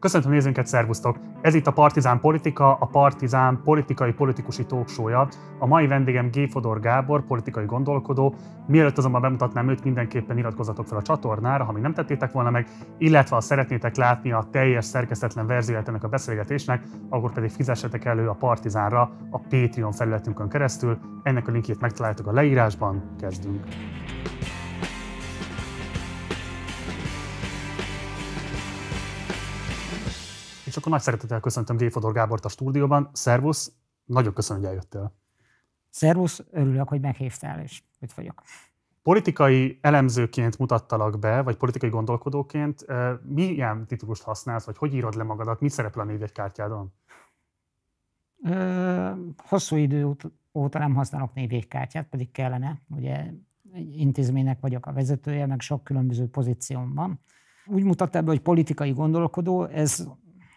Köszöntöm nézőnket, szervusztok! Ez itt a Partizán Politika, a Partizán politikai politikusi tóksója. A mai vendégem G. Fodor Gábor, politikai gondolkodó. Mielőtt azonban bemutatnám őt, mindenképpen iratkozzatok fel a csatornára, ha még nem tettétek volna meg, illetve ha szeretnétek látni a teljes szerkesztetlen verzióját ennek a beszélgetésnek, akkor pedig fizessetek elő a Partizánra a Patreon felületünkön keresztül. Ennek a linkjét megtaláltok a leírásban. Kezdünk! És akkor nagy szeretettel köszöntöm Défodor Gábort a stúdióban. Szervusz, nagyon köszönöm, hogy eljöttél. Szervusz, örülök, hogy meghívtál, és itt vagyok. Politikai elemzőként mutattalak be, vagy politikai gondolkodóként. Eh, milyen titulust használsz, vagy hogy írod le magadat? Mi szerepel a névjegykártyádon? hosszú idő óta nem használok névjegykártyát, pedig kellene. Ugye egy intézménynek vagyok a vezetője, meg sok különböző pozícióm van. Úgy mutat be, hogy politikai gondolkodó, ez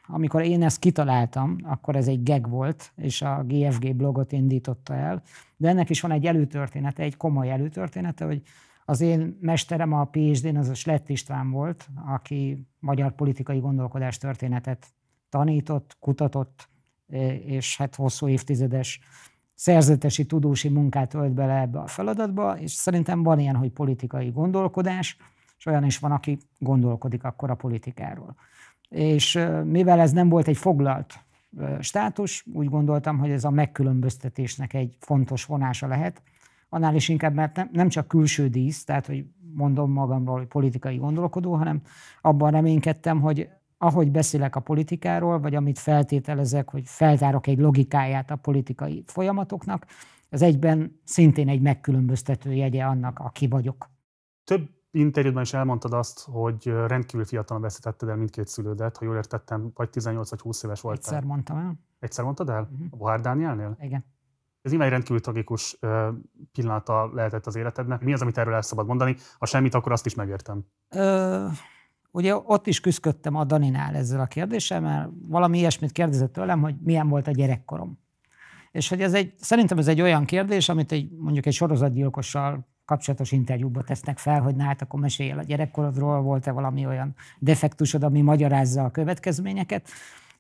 amikor én ezt kitaláltam, akkor ez egy geg volt, és a GFG blogot indította el, de ennek is van egy előtörténete, egy komoly előtörténete, hogy az én mesterem a PhD-n, az a Slett István volt, aki magyar politikai gondolkodás történetet tanított, kutatott, e, és hát hosszú évtizedes szerzetesi, tudósi munkát ölt bele ebbe a feladatba, és szerintem van ilyen, hogy politikai gondolkodás, és olyan is van, aki gondolkodik akkor a politikáról és mivel ez nem volt egy foglalt státus, úgy gondoltam, hogy ez a megkülönböztetésnek egy fontos vonása lehet, annál is inkább, mert nem, csak külső dísz, tehát hogy mondom magamról, hogy politikai gondolkodó, hanem abban reménykedtem, hogy ahogy beszélek a politikáról, vagy amit feltételezek, hogy feltárok egy logikáját a politikai folyamatoknak, az egyben szintén egy megkülönböztető jegye annak, aki vagyok. Több interjúban is elmondtad azt, hogy rendkívül fiatalon veszítetted el mindkét szülődet, ha jól értettem, vagy 18 vagy 20 éves voltál. Egyszer mondtam el. Egyszer mondtad el? Uh-huh. A Bohár Dánielnél? Igen. Ez nyilván egy rendkívül tragikus pillanata lehetett az életednek. Mi az, amit erről el szabad mondani? Ha semmit, akkor azt is megértem. Ö, ugye ott is küzdködtem a Daninál ezzel a kérdéssel, mert valami ilyesmit kérdezett tőlem, hogy milyen volt a gyerekkorom. És hogy ez egy, szerintem ez egy olyan kérdés, amit egy, mondjuk egy sorozatgyilkossal kapcsolatos interjúba tesznek fel, hogy na hát akkor meséljél a gyerekkorodról, volt-e valami olyan defektusod, ami magyarázza a következményeket.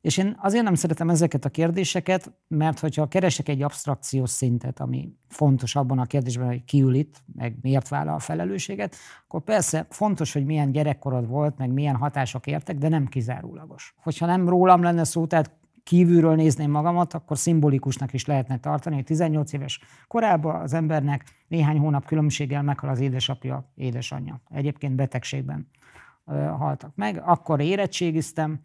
És én azért nem szeretem ezeket a kérdéseket, mert hogyha keresek egy abstrakciós szintet, ami fontos abban a kérdésben, hogy ül itt, meg miért vállal a felelősséget, akkor persze fontos, hogy milyen gyerekkorod volt, meg milyen hatások értek, de nem kizárólagos. Hogyha nem rólam lenne szó, tehát kívülről nézném magamat, akkor szimbolikusnak is lehetne tartani, hogy 18 éves korában az embernek néhány hónap különbséggel meghal az édesapja, édesanyja. Egyébként betegségben haltak meg. Akkor érettségiztem,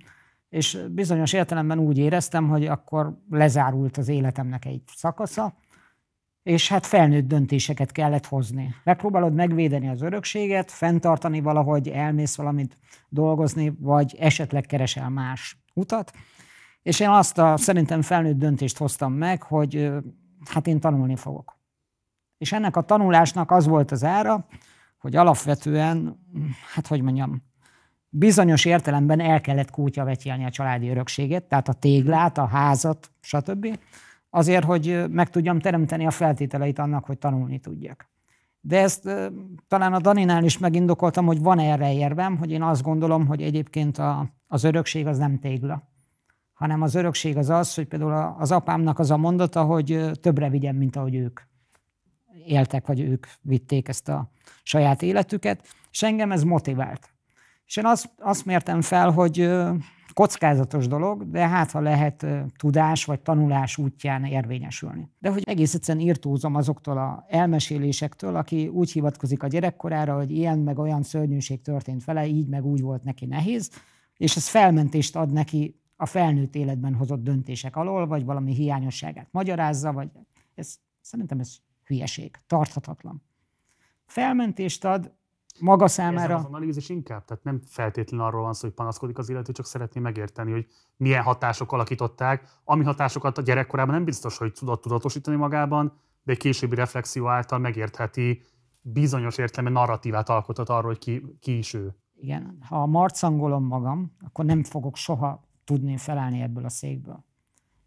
és bizonyos értelemben úgy éreztem, hogy akkor lezárult az életemnek egy szakasza, és hát felnőtt döntéseket kellett hozni. Megpróbálod megvédeni az örökséget, fenntartani valahogy, elmész valamit dolgozni, vagy esetleg keresel más utat, és én azt a szerintem felnőtt döntést hoztam meg, hogy hát én tanulni fogok. És ennek a tanulásnak az volt az ára, hogy alapvetően, hát hogy mondjam, bizonyos értelemben el kellett kútyavetjelni a családi örökséget, tehát a téglát, a házat, stb. azért, hogy meg tudjam teremteni a feltételeit annak, hogy tanulni tudjak. De ezt talán a Daninál is megindokoltam, hogy van erre érvem, hogy én azt gondolom, hogy egyébként a, az örökség az nem tégla hanem az örökség az az, hogy például az apámnak az a mondata, hogy többre vigyem, mint ahogy ők éltek, vagy ők vitték ezt a saját életüket, és engem ez motivált. És én azt, azt mértem fel, hogy kockázatos dolog, de hát ha lehet tudás vagy tanulás útján érvényesülni. De hogy egész egyszerűen írtózom azoktól a elmesélésektől, aki úgy hivatkozik a gyerekkorára, hogy ilyen meg olyan szörnyűség történt vele, így meg úgy volt neki nehéz, és ez felmentést ad neki a felnőtt életben hozott döntések alól, vagy valami hiányosságát magyarázza, vagy ez, szerintem ez hülyeség, tarthatatlan. Felmentést ad maga számára... Ez az analízis inkább, tehát nem feltétlenül arról van szó, hogy panaszkodik az illető, csak szeretné megérteni, hogy milyen hatások alakították, ami hatásokat a gyerekkorában nem biztos, hogy tudott tudatosítani magában, de egy későbbi reflexió által megértheti, bizonyos értelemben narratívát alkotott arról, hogy ki, ki is ő. Igen, ha marcangolom magam, akkor nem fogok soha tudném felállni ebből a székből.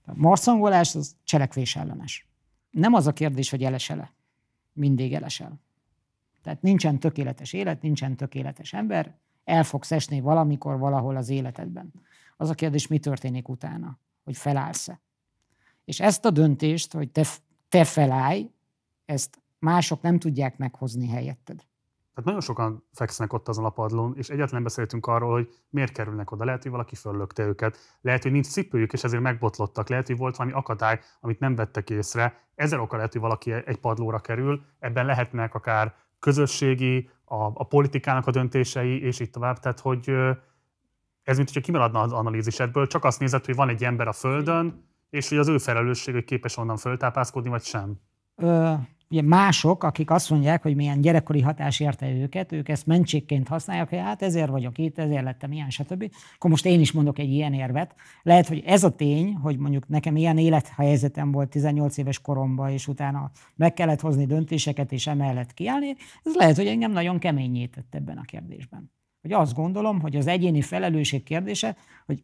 A marszangolás az cselekvés ellenes. Nem az a kérdés, hogy elesele. Mindig elesel. Tehát nincsen tökéletes élet, nincsen tökéletes ember, el fogsz esni valamikor, valahol az életedben. Az a kérdés, mi történik utána, hogy felállsz-e. És ezt a döntést, hogy te, te felállj, ezt mások nem tudják meghozni helyetted. Tehát nagyon sokan fekszenek ott azon a padlón, és egyetlen beszéltünk arról, hogy miért kerülnek oda. Lehet, hogy valaki föllökte őket, lehet, hogy nincs cipőjük, és ezért megbotlottak, lehet, hogy volt valami akadály, amit nem vettek észre. Ezer oka lehet, hogy valaki egy padlóra kerül, ebben lehetnek akár közösségi, a, a politikának a döntései, és így tovább. Tehát, hogy ez mint hogyha kimaradna az analízisedből, csak azt nézed, hogy van egy ember a földön, és hogy az ő felelősség, hogy képes onnan föltápászkodni, vagy sem ugye mások, akik azt mondják, hogy milyen gyerekkori hatás érte őket, ők ezt mentségként használják, hogy hát ezért vagyok itt, ezért lettem ilyen, stb. Akkor most én is mondok egy ilyen érvet. Lehet, hogy ez a tény, hogy mondjuk nekem ilyen élethelyzetem volt 18 éves koromban, és utána meg kellett hozni döntéseket, és emellett kiállni, ez lehet, hogy engem nagyon keményített ebben a kérdésben. Hogy azt gondolom, hogy az egyéni felelősség kérdése, hogy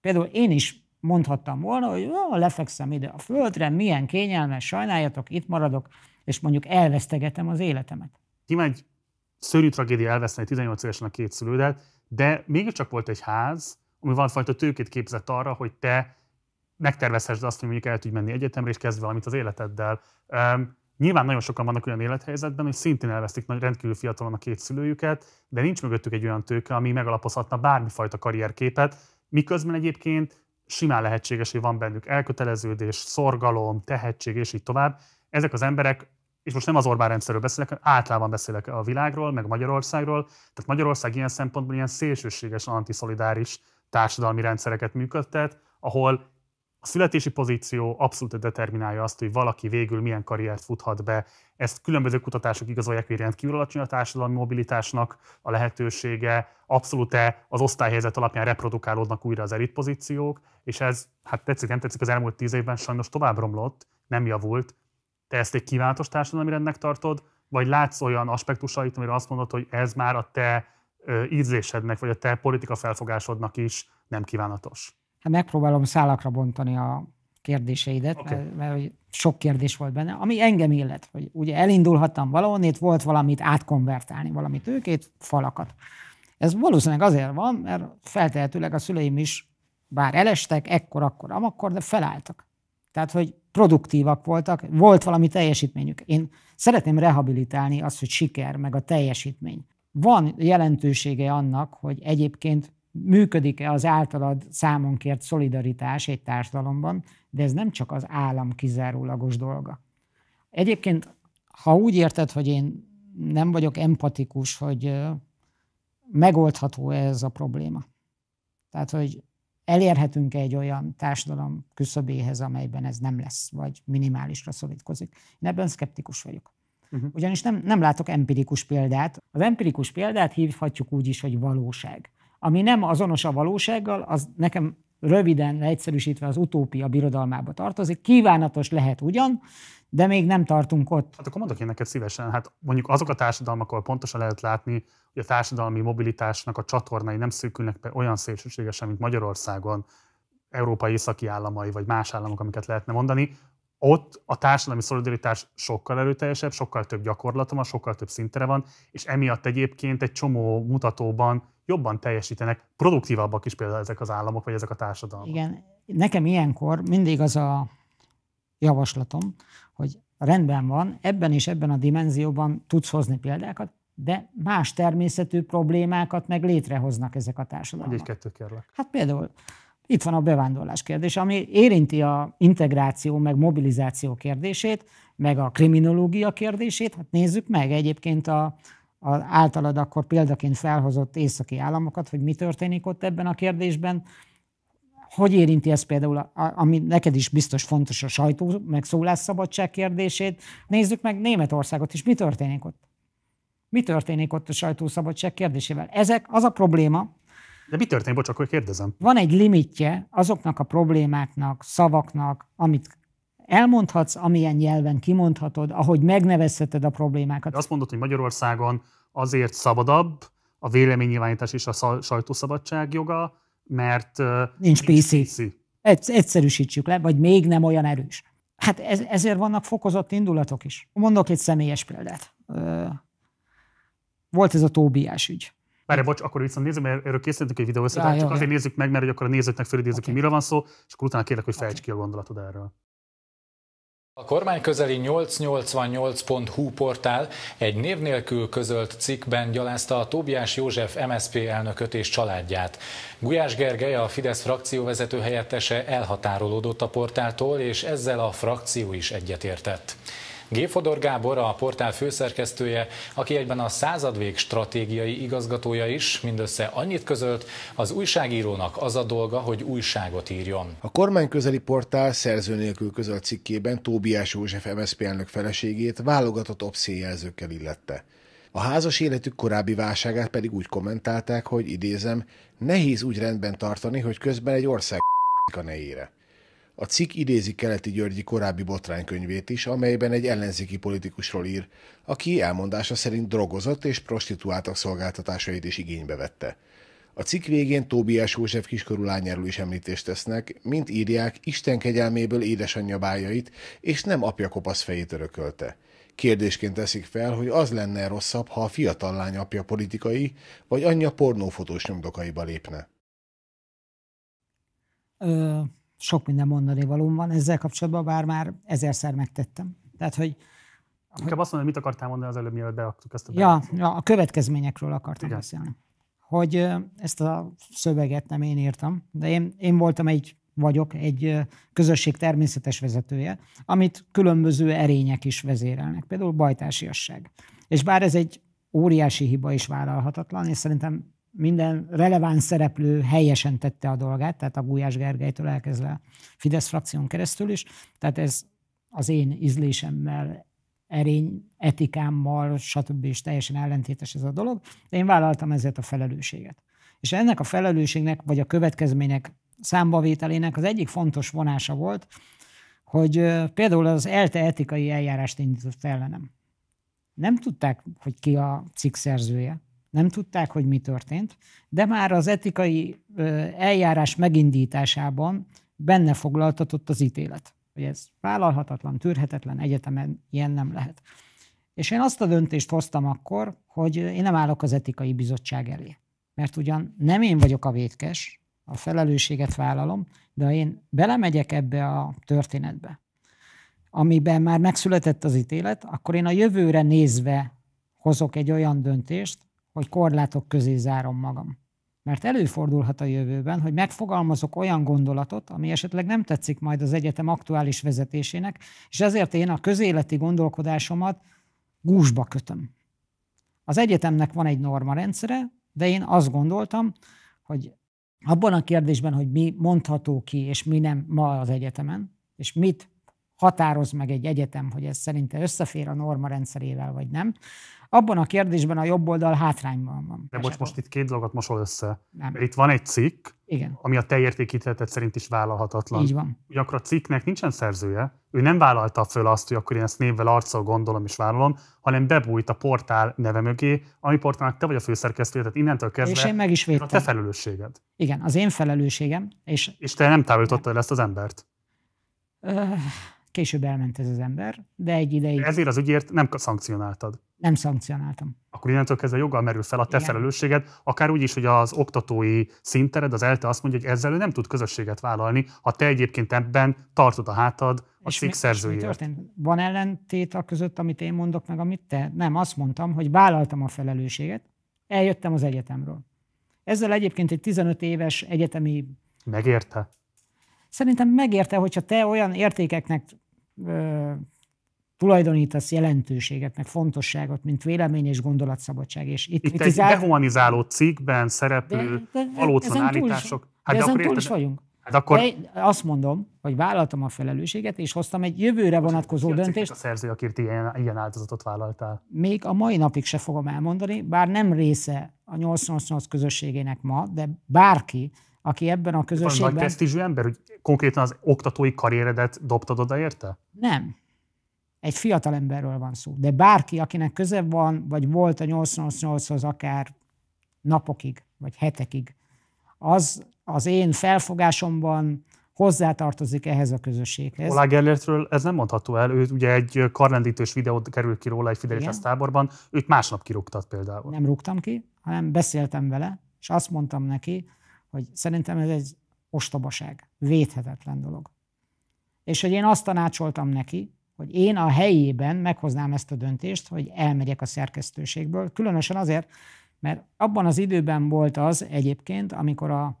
például én is mondhattam volna, hogy ó, lefekszem ide a földre, milyen kényelmes, sajnáljatok, itt maradok, és mondjuk elvesztegetem az életemet. Nyilván egy szörnyű tragédia elveszteni 18 évesen a két szülődet, de mégiscsak volt egy ház, ami valamifajta tőkét képzett arra, hogy te megtervezhessd azt, hogy mondjuk el tudj menni egyetemre, és kezdve valamit az életeddel. Um, nyilván nagyon sokan vannak olyan élethelyzetben, hogy szintén elvesztik nagy rendkívül fiatalon a két szülőjüket, de nincs mögöttük egy olyan tőke, ami megalapozhatna bármifajta karrierképet, miközben egyébként simán lehetséges, hogy van bennük elköteleződés, szorgalom, tehetség, és így tovább. Ezek az emberek és most nem az Orbán rendszerről beszélek, általában beszélek a világról, meg Magyarországról. Tehát Magyarország ilyen szempontból ilyen szélsőséges, antiszolidáris társadalmi rendszereket működtet, ahol a születési pozíció abszolút determinálja azt, hogy valaki végül milyen karriert futhat be. Ezt különböző kutatások igazolják, hogy rendkívül alacsony a társadalmi mobilitásnak a lehetősége, abszolút az osztályhelyzet alapján reprodukálódnak újra az elit pozíciók, és ez, hát tetszik, nem tetszik, az elmúlt tíz évben sajnos tovább romlott, nem javult, te ezt egy kívánatos társadalmi rendnek tartod, vagy látsz olyan aspektusait, amire azt mondod, hogy ez már a te ízlésednek, vagy a te politika felfogásodnak is nem kívánatos? Hát megpróbálom szálakra bontani a kérdéseidet, okay. mert, mert sok kérdés volt benne, ami engem illet, hogy ugye elindulhattam valahonnét, volt valamit átkonvertálni, valamit őkét, falakat. Ez valószínűleg azért van, mert feltehetőleg a szüleim is, bár elestek, ekkor, akkor, amakkor, de felálltak. Tehát, hogy produktívak voltak, volt valami teljesítményük. Én szeretném rehabilitálni azt, hogy siker, meg a teljesítmény. Van jelentősége annak, hogy egyébként működik-e az általad számon kért szolidaritás egy társadalomban, de ez nem csak az állam kizárólagos dolga. Egyébként, ha úgy érted, hogy én nem vagyok empatikus, hogy megoldható ez a probléma. Tehát, hogy elérhetünk egy olyan társadalom küszöbéhez, amelyben ez nem lesz, vagy minimálisra szorítkozik. Én ebben szkeptikus vagyok. Uh-huh. Ugyanis nem, nem látok empirikus példát. Az empirikus példát hívhatjuk úgy is, hogy valóság. Ami nem azonos a valósággal, az nekem röviden leegyszerűsítve az utópia birodalmába tartozik. Kívánatos lehet ugyan, de még nem tartunk ott. Hát akkor mondok én neked szívesen, hát mondjuk azok a társadalmak, ahol pontosan lehet látni, hogy a társadalmi mobilitásnak a csatornai nem szűkülnek be olyan szélsőségesen, mint Magyarországon, európai északi államai, vagy más államok, amiket lehetne mondani, ott a társadalmi szolidaritás sokkal erőteljesebb, sokkal több gyakorlata van, sokkal több szintere van, és emiatt egyébként egy csomó mutatóban jobban teljesítenek, produktívabbak is például ezek az államok, vagy ezek a társadalmak. Igen, nekem ilyenkor mindig az a javaslatom, hogy rendben van, ebben és ebben a dimenzióban tudsz hozni példákat, de más természetű problémákat meg létrehoznak ezek a társadalmak. Egy-kettő kérlek. Hát például itt van a bevándorlás kérdés, ami érinti a integráció, meg mobilizáció kérdését, meg a kriminológia kérdését. Hát nézzük meg egyébként a, az általad akkor példaként felhozott északi államokat, hogy mi történik ott ebben a kérdésben. Hogy érinti ez például, a, ami neked is biztos fontos, a sajtó, meg szólásszabadság kérdését? Nézzük meg Németországot is, mi történik ott? Mi történik ott a sajtószabadság kérdésével? Ezek az a probléma, de mi történik? Bocsak, hogy kérdezem. Van egy limitje azoknak a problémáknak, szavaknak, amit elmondhatsz, amilyen nyelven kimondhatod, ahogy megnevezheted a problémákat. De azt mondod, hogy Magyarországon azért szabadabb a véleménynyilvánítás és a sajtószabadság joga, mert nincs, nincs PC. PC. Egyszerűsítsük le, vagy még nem olyan erős. Hát ez, ezért vannak fokozott indulatok is. Mondok egy személyes példát. Volt ez a Tóbiás ügy. Várj, bocs, akkor viszont nézzük, mert erről készítettünk egy videó összetet, csak jó, azért jó. nézzük meg, mert hogy akkor a nézőknek fölidézzük, okay. hogy miről van szó, és akkor utána kérlek, hogy fejtsd okay. ki a gondolatod erről. A kormány közeli 888.hu portál egy név nélkül közölt cikkben gyalázta a Tóbiás József MSP elnököt és családját. Gulyás Gergely, a Fidesz frakció vezető helyettese elhatárolódott a portáltól, és ezzel a frakció is egyetértett. Géfodor Gábor a portál főszerkesztője, aki egyben a századvég stratégiai igazgatója is, mindössze annyit közölt, az újságírónak az a dolga, hogy újságot írjon. A kormányközeli portál szerző nélkül közölt cikkében Tóbiás József MSZP elnök feleségét válogatott obszéjelzőkkel illette. A házas életük korábbi válságát pedig úgy kommentálták, hogy idézem, nehéz úgy rendben tartani, hogy közben egy ország a nejére. A cikk idézi Keleti Györgyi korábbi botránykönyvét is, amelyben egy ellenzéki politikusról ír, aki elmondása szerint drogozott és prostituáltak szolgáltatásait is igénybe vette. A cikk végén Tóbiás József kiskorú lányáról is említést tesznek, mint írják, Isten kegyelméből édesanyja bájait, és nem apja kopasz fejét örökölte. Kérdésként teszik fel, hogy az lenne rosszabb, ha a fiatal lány apja politikai, vagy anyja pornófotós nyomdokaiba lépne. Ö, sok minden mondani való van ezzel kapcsolatban, bár már ezerszer megtettem. Tehát, hogy Inkább azt mondom, hogy mit akartál mondani az előbb, mielőtt beraktuk ezt a ja, ja, a következményekről akartam Igen. beszélni. Hogy ezt a szöveget nem én írtam, de én, én voltam egy, vagyok egy közösség természetes vezetője, amit különböző erények is vezérelnek, például bajtársiasság. És bár ez egy óriási hiba is vállalhatatlan, és szerintem minden releváns szereplő helyesen tette a dolgát, tehát a Gulyás Gergelytől elkezdve a Fidesz frakción keresztül is. Tehát ez az én ízlésemmel, erény, etikámmal, stb. is teljesen ellentétes ez a dolog, de én vállaltam ezért a felelősséget. És ennek a felelősségnek, vagy a következmények számbavételének az egyik fontos vonása volt, hogy például az ELTE etikai eljárást indított ellenem. Nem tudták, hogy ki a cikk szerzője nem tudták, hogy mi történt, de már az etikai eljárás megindításában benne foglaltatott az ítélet, hogy ez vállalhatatlan, tűrhetetlen, egyetemen ilyen nem lehet. És én azt a döntést hoztam akkor, hogy én nem állok az etikai bizottság elé. Mert ugyan nem én vagyok a vétkes, a felelősséget vállalom, de én belemegyek ebbe a történetbe, amiben már megszületett az ítélet, akkor én a jövőre nézve hozok egy olyan döntést, hogy korlátok közé zárom magam. Mert előfordulhat a jövőben, hogy megfogalmazok olyan gondolatot, ami esetleg nem tetszik majd az egyetem aktuális vezetésének, és ezért én a közéleti gondolkodásomat gúzsba kötöm. Az egyetemnek van egy norma rendszere, de én azt gondoltam, hogy abban a kérdésben, hogy mi mondható ki, és mi nem ma az egyetemen, és mit határoz meg egy egyetem, hogy ez szerinte összefér a norma rendszerével, vagy nem. Abban a kérdésben a jobb oldal hátrányban van. De most, most itt két dolgot mosol össze. Nem. Mert itt van egy cikk, Igen. ami a te értékítéleted szerint is vállalhatatlan. Így van. akkor a cikknek nincsen szerzője, ő nem vállalta föl azt, hogy akkor én ezt névvel, arccal gondolom és vállalom, hanem bebújt a portál neve mögé, ami portálnak te vagy a főszerkesztője, tehát innentől kezdve és én meg is védtem. a te felelősséged. Igen, az én felelősségem. És, és te nem távolítottad el ezt az embert. Öh Később elment ez az ember, de egy ideig... Ezért az ügyért nem szankcionáltad? Nem szankcionáltam. Akkor innentől kezdve joggal merül fel a te Igen. felelősséged, akár úgy is, hogy az oktatói szintered, az ELTE azt mondja, hogy ezzel ő nem tud közösséget vállalni, ha te egyébként ebben tartod a hátad a és cikk szerzőjét. Van ellentét a között, amit én mondok, meg amit te? Nem, azt mondtam, hogy vállaltam a felelősséget, eljöttem az egyetemről. Ezzel egyébként egy 15 éves egyetemi... Megérte? Szerintem megérte, hogyha te olyan értékeknek tulajdonítasz jelentőséget, meg fontosságot, mint vélemény és gondolatszabadság. És itt, itt kritizál... egy dehumanizáló cikkben szereplő de, de, valótlan állítások. Is, hát de, ezen túl is hát vagyunk. Hát akkor... De azt mondom, hogy vállaltam a felelősséget, és hoztam egy jövőre vonatkozó Most döntést. A szerző, akit ilyen, ilyen áldozatot vállaltál. Még a mai napig se fogom elmondani, bár nem része a 88 közösségének ma, de bárki, aki ebben a közösségben... Van nagy ember, hogy konkrétan az oktatói karrieredet dobtad oda érte? Nem. Egy fiatal emberről van szó. De bárki, akinek köze van, vagy volt a 88 hoz akár napokig, vagy hetekig, az az én felfogásomban hozzátartozik ehhez a közösséghez. Olá Gellertről ez nem mondható el, ő ugye egy karlendítős videót került ki róla egy Fidelitas táborban, őt másnap kirúgtat például. Nem rúgtam ki, hanem beszéltem vele, és azt mondtam neki, hogy szerintem ez egy ostobaság, védhetetlen dolog. És hogy én azt tanácsoltam neki, hogy én a helyében meghoznám ezt a döntést, hogy elmegyek a szerkesztőségből, különösen azért, mert abban az időben volt az egyébként, amikor a,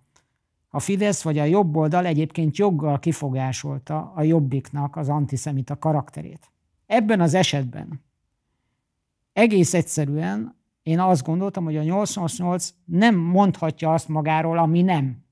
a Fidesz vagy a jobb oldal egyébként joggal kifogásolta a jobbiknak az antiszemita karakterét. Ebben az esetben egész egyszerűen én azt gondoltam, hogy a 88 nem mondhatja azt magáról, ami nem.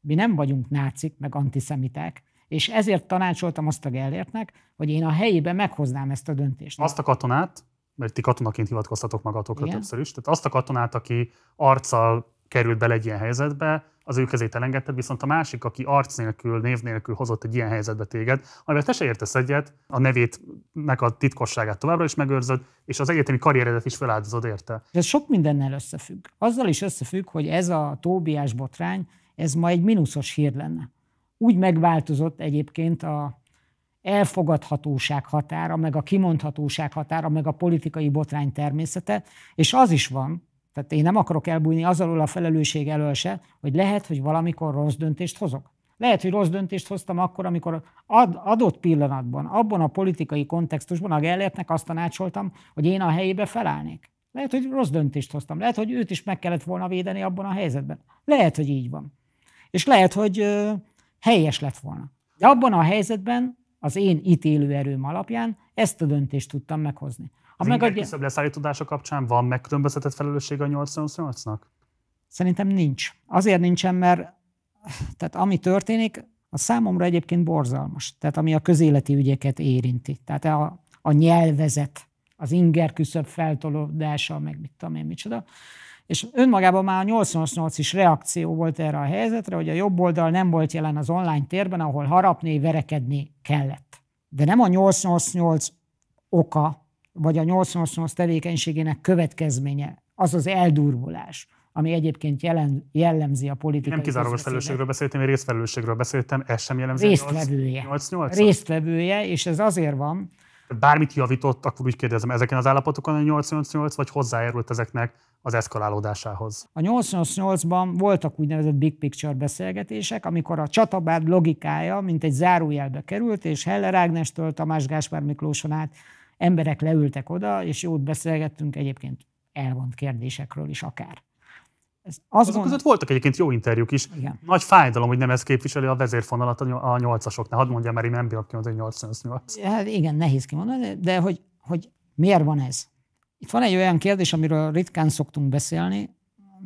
Mi nem vagyunk nácik, meg antiszemiták, és ezért tanácsoltam azt a Gellértnek, hogy én a helyébe meghoznám ezt a döntést. Azt a katonát, mert ti katonaként hivatkoztatok magatokra Igen? többször is, tehát azt a katonát, aki arccal került bele egy ilyen helyzetbe, az ő kezét elengedted, viszont a másik, aki arc nélkül, név nélkül hozott egy ilyen helyzetbe téged, amivel te se értesz egyet, a nevét, meg a titkosságát továbbra is megőrzöd, és az egyetemi karrieredet is feláldozod érte. Ez sok mindennel összefügg. Azzal is összefügg, hogy ez a Tóbiás botrány, ez ma egy mínuszos hír lenne. Úgy megváltozott egyébként a elfogadhatóság határa, meg a kimondhatóság határa, meg a politikai botrány természete, és az is van, tehát én nem akarok elbújni az alól a felelősség elől se, hogy lehet, hogy valamikor rossz döntést hozok. Lehet, hogy rossz döntést hoztam akkor, amikor ad, adott pillanatban, abban a politikai kontextusban a Gellertnek azt tanácsoltam, hogy én a helyébe felállnék. Lehet, hogy rossz döntést hoztam. Lehet, hogy őt is meg kellett volna védeni abban a helyzetben. Lehet, hogy így van. És lehet, hogy ö, helyes lett volna. De abban a helyzetben az én ítélő erőm alapján ezt a döntést tudtam meghozni. Az meg megadja... küszöbb leszállítódása kapcsán van megkülönböztetett felelősség a 88-nak? Szerintem nincs. Azért nincsen, mert tehát ami történik, a számomra egyébként borzalmas. Tehát ami a közéleti ügyeket érinti. Tehát a, a nyelvezet, az inger küszöbb feltolódása, meg mit tudom én, micsoda. És önmagában már a 88 is reakció volt erre a helyzetre, hogy a jobb oldal nem volt jelen az online térben, ahol harapni, verekedni kellett. De nem a 888 oka vagy a 888 tevékenységének következménye, az az eldurvulás, ami egyébként jelen, jellemzi a politikai Nem kizárólagos felelősségről beszéltem, én részfelelősségről beszéltem, ez sem jellemzi. Résztvevője. 88 Résztvevője, és ez azért van, Bármit javított, akkor úgy kérdezem, ezeken az állapotokon a 888, vagy hozzájárult ezeknek az eszkalálódásához? A 888-ban voltak úgynevezett big picture beszélgetések, amikor a csatabád logikája, mint egy zárójelbe került, és Heller Ágnestől Tamás Gáspár Miklóson át emberek leültek oda, és jót beszélgettünk egyébként elvont kérdésekről is akár. Ez az Azok között voltak egyébként jó interjúk is. Igen. Nagy fájdalom, hogy nem ez képviseli a vezérfonalat a nyolcasoknál. Hadd mondjam, mert én nem bírok kimondani, hogy 88. Hát igen, nehéz kimondani, de hogy, hogy miért van ez? Itt van egy olyan kérdés, amiről ritkán szoktunk beszélni,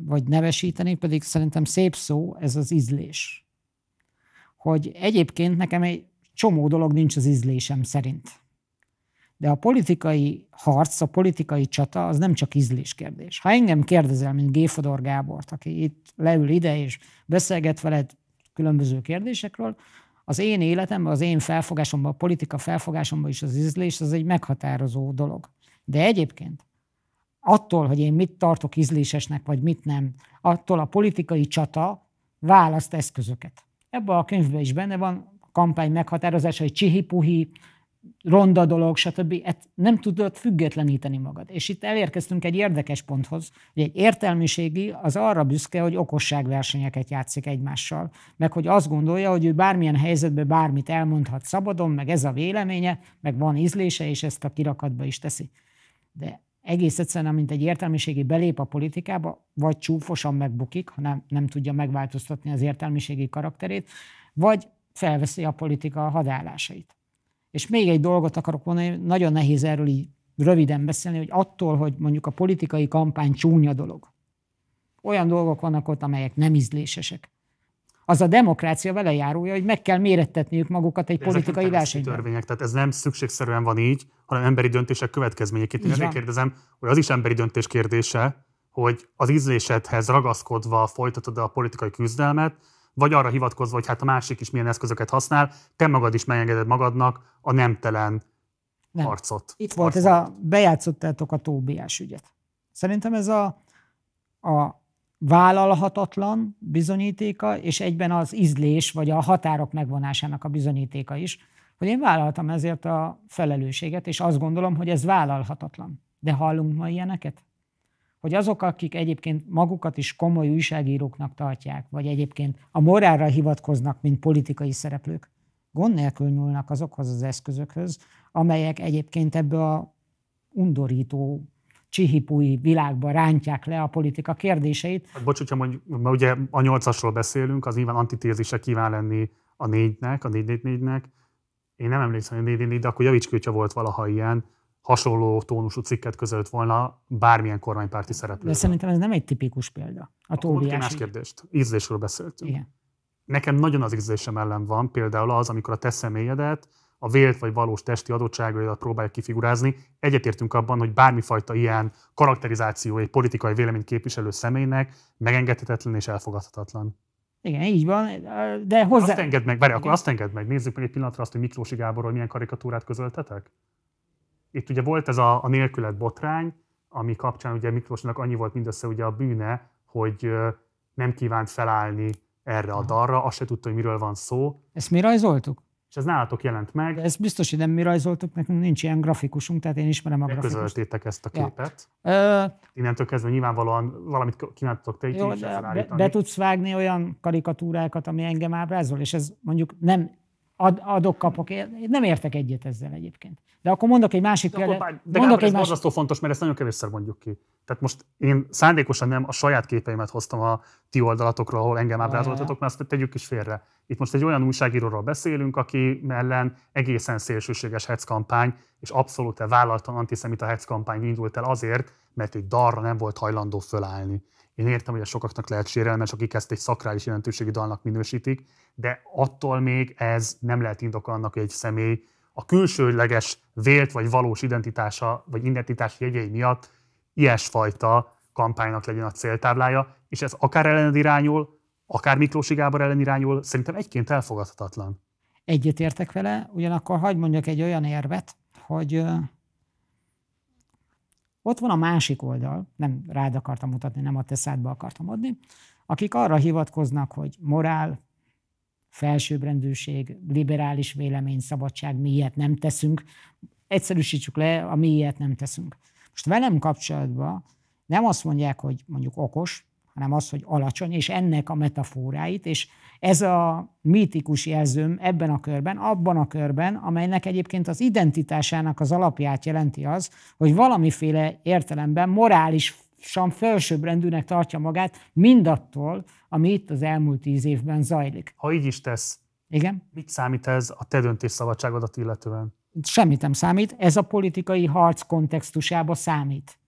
vagy nevesíteni, pedig szerintem szép szó, ez az ízlés. Hogy egyébként nekem egy csomó dolog nincs az ízlésem szerint. De a politikai harc, a politikai csata az nem csak ízlés kérdés. Ha engem kérdezel, mint Géfodor Gábort, aki itt leül ide és beszélget veled különböző kérdésekről, az én életemben, az én felfogásomban, a politika felfogásomban is az ízlés, az egy meghatározó dolog. De egyébként attól, hogy én mit tartok ízlésesnek, vagy mit nem, attól a politikai csata választ eszközöket. Ebben a könyvben is benne van a kampány meghatározása, hogy csihi-puhi, ronda dolog, stb. Hát nem tudod függetleníteni magad. És itt elérkeztünk egy érdekes ponthoz, hogy egy értelmiségi az arra büszke, hogy okosságversenyeket játszik egymással, meg hogy azt gondolja, hogy ő bármilyen helyzetben bármit elmondhat szabadon, meg ez a véleménye, meg van ízlése, és ezt a kirakatba is teszi. De egész egyszerűen, mint egy értelmiségi belép a politikába, vagy csúfosan megbukik, ha nem, nem tudja megváltoztatni az értelmiségi karakterét, vagy felveszi a politika hadállásait. És még egy dolgot akarok mondani, nagyon nehéz erről így röviden beszélni, hogy attól, hogy mondjuk a politikai kampány csúnya dolog, olyan dolgok vannak ott, amelyek nem ízlésesek. Az a demokrácia vele járója, hogy meg kell mérettetniük magukat egy De politikai versenyben. törvények, tehát ez nem szükségszerűen van így, hanem emberi döntések következményeként. Én ezért kérdezem, hogy az is emberi döntés kérdése, hogy az ízlésedhez ragaszkodva folytatod a politikai küzdelmet, vagy arra hivatkozva, hogy hát a másik is milyen eszközöket használ, te magad is megengeded magadnak a nemtelen nem. harcot. Itt volt ez a bejátszottátok a Tóbiás ügyet. Szerintem ez a, a vállalhatatlan bizonyítéka, és egyben az ízlés, vagy a határok megvonásának a bizonyítéka is, hogy én vállaltam ezért a felelősséget, és azt gondolom, hogy ez vállalhatatlan. De hallunk ma ilyeneket? hogy azok, akik egyébként magukat is komoly újságíróknak tartják, vagy egyébként a morálra hivatkoznak, mint politikai szereplők, gond nélkül nyúlnak azokhoz az eszközökhöz, amelyek egyébként ebbe a undorító csihipúi világba rántják le a politika kérdéseit. Hát bocs, hogyha mondjuk, mert ugye a nyolcasról beszélünk, az nyilván antitézise kíván lenni a négynek, a négy nek Én nem emlékszem, hogy a négy de akkor javíts volt valaha ilyen, hasonló tónusú cikket közölt volna bármilyen kormánypárti szereplő. De szerintem ez nem egy tipikus példa. A Tóbiás. Más kérdést. Ízlésről beszéltünk. Igen. Nekem nagyon az ízlésem ellen van például az, amikor a te személyedet a vélt vagy valós testi adottságaidat próbálják kifigurázni. Egyetértünk abban, hogy bármifajta ilyen karakterizáció egy politikai vélemény képviselő személynek megengedhetetlen és elfogadhatatlan. Igen, így van, de hozzá... Azt engedd meg, várj, akkor azt engedd meg, nézzük meg egy pillanatra azt, hogy Miklósi Gáborról milyen karikatúrát közöltetek? Itt ugye volt ez a, a nélkület botrány, ami kapcsán ugye Miklósnak annyi volt mindössze ugye a bűne, hogy nem kívánt felállni erre a dalra, azt se tudta, hogy miről van szó. Ezt mi rajzoltuk? És ez nálatok jelent meg. ez biztos, hogy nem mi rajzoltuk, nekünk nincs ilyen grafikusunk, tehát én ismerem a grafikust. Közöltétek ezt a képet. Ja. Ö... Innentől kezdve nyilvánvalóan valamit kínáltatok te, Jó, is be, be tudsz vágni olyan karikatúrákat, ami engem ábrázol, és ez mondjuk nem ad, adok, kapok. Én nem értek egyet ezzel egyébként. De akkor mondok egy másik példát. De, de mondok Gábor, egy ez másik... borzasztó fontos, mert ezt nagyon kevésszer mondjuk ki. Tehát most én szándékosan nem a saját képeimet hoztam a ti oldalatokra, ahol engem ábrázoltatok, mert ezt tegyük is félre. Itt most egy olyan újságíróról beszélünk, aki mellen egészen szélsőséges hetszkampány, és abszolút vállaltan antiszemita hetszkampány indult el azért, mert egy darra nem volt hajlandó fölállni. Én értem, hogy a sokaknak lehet sérelmes, akik ezt egy szakrális jelentőségi dalnak minősítik, de attól még ez nem lehet indok annak, hogy egy személy a külsőleges vélt vagy valós identitása vagy identitás jegyei miatt ilyesfajta kampánynak legyen a céltáblája, és ez akár ellen irányul, akár miklós Gábor ellen irányul, szerintem egyként elfogadhatatlan. Egyetértek vele, ugyanakkor hagyd mondjak egy olyan érvet, hogy ott van a másik oldal, nem rád akartam mutatni, nem a te szádba akartam adni, akik arra hivatkoznak, hogy morál, felsőbbrendűség, liberális vélemény, szabadság, mi ilyet nem teszünk. Egyszerűsítsük le, a mi ilyet nem teszünk. Most velem kapcsolatban nem azt mondják, hogy mondjuk okos, hanem az, hogy alacsony, és ennek a metaforáit, és ez a mítikus jelzőm ebben a körben, abban a körben, amelynek egyébként az identitásának az alapját jelenti az, hogy valamiféle értelemben morális sem felsőbbrendűnek tartja magát mindattól, ami itt az elmúlt tíz évben zajlik. Ha így is tesz, Igen? mit számít ez a te döntésszabadságodat illetően? Semmit nem számít, ez a politikai harc kontextusába számít.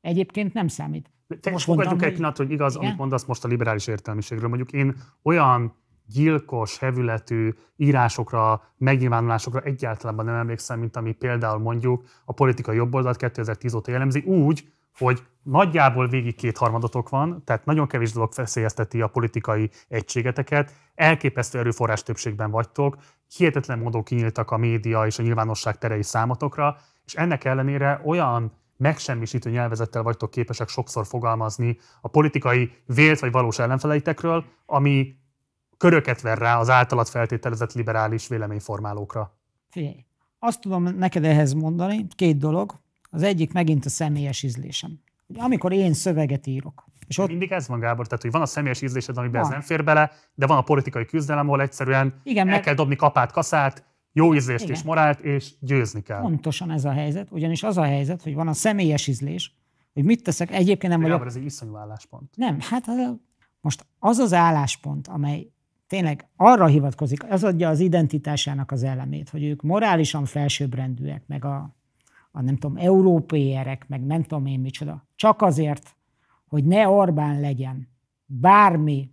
Egyébként nem számít. Te most fogadjuk egy pillanat, hogy igaz, igen? amit mondasz most a liberális értelmiségről. Mondjuk én olyan gyilkos, hevületű írásokra, megnyilvánulásokra egyáltalán nem emlékszem, mint ami például mondjuk a politika jobboldalt 2010 óta jellemzi, úgy, hogy nagyjából végig két harmadatok van, tehát nagyon kevés dolog feszélyezteti a politikai egységeteket, elképesztő erőforrás többségben vagytok, hihetetlen módon kinyíltak a média és a nyilvánosság terei számotokra, és ennek ellenére olyan megsemmisítő nyelvezettel vagytok képesek sokszor fogalmazni a politikai vélt vagy valós ellenfeleitekről, ami köröket ver rá az általat feltételezett liberális véleményformálókra. Figyelj, azt tudom neked ehhez mondani, két dolog. Az egyik megint a személyes ízlésem. Amikor én szöveget írok, és ott... Mindig ez van, Gábor, tehát hogy van a személyes ízlésed, amiben van. ez nem fér bele, de van a politikai küzdelem, ahol egyszerűen Igen, el mert... kell dobni kapát, kaszát, jó ízlést Igen. és morált, és győzni kell. Pontosan ez a helyzet, ugyanis az a helyzet, hogy van a személyes ízlés, hogy mit teszek, egyébként nem vagyok... ez egy iszonyú álláspont. Nem, hát most az az álláspont, amely tényleg arra hivatkozik, az adja az identitásának az elemét, hogy ők morálisan felsőbbrendűek, meg a, a nem tudom, európai erek, meg nem tudom én micsoda. Csak azért, hogy ne Orbán legyen bármi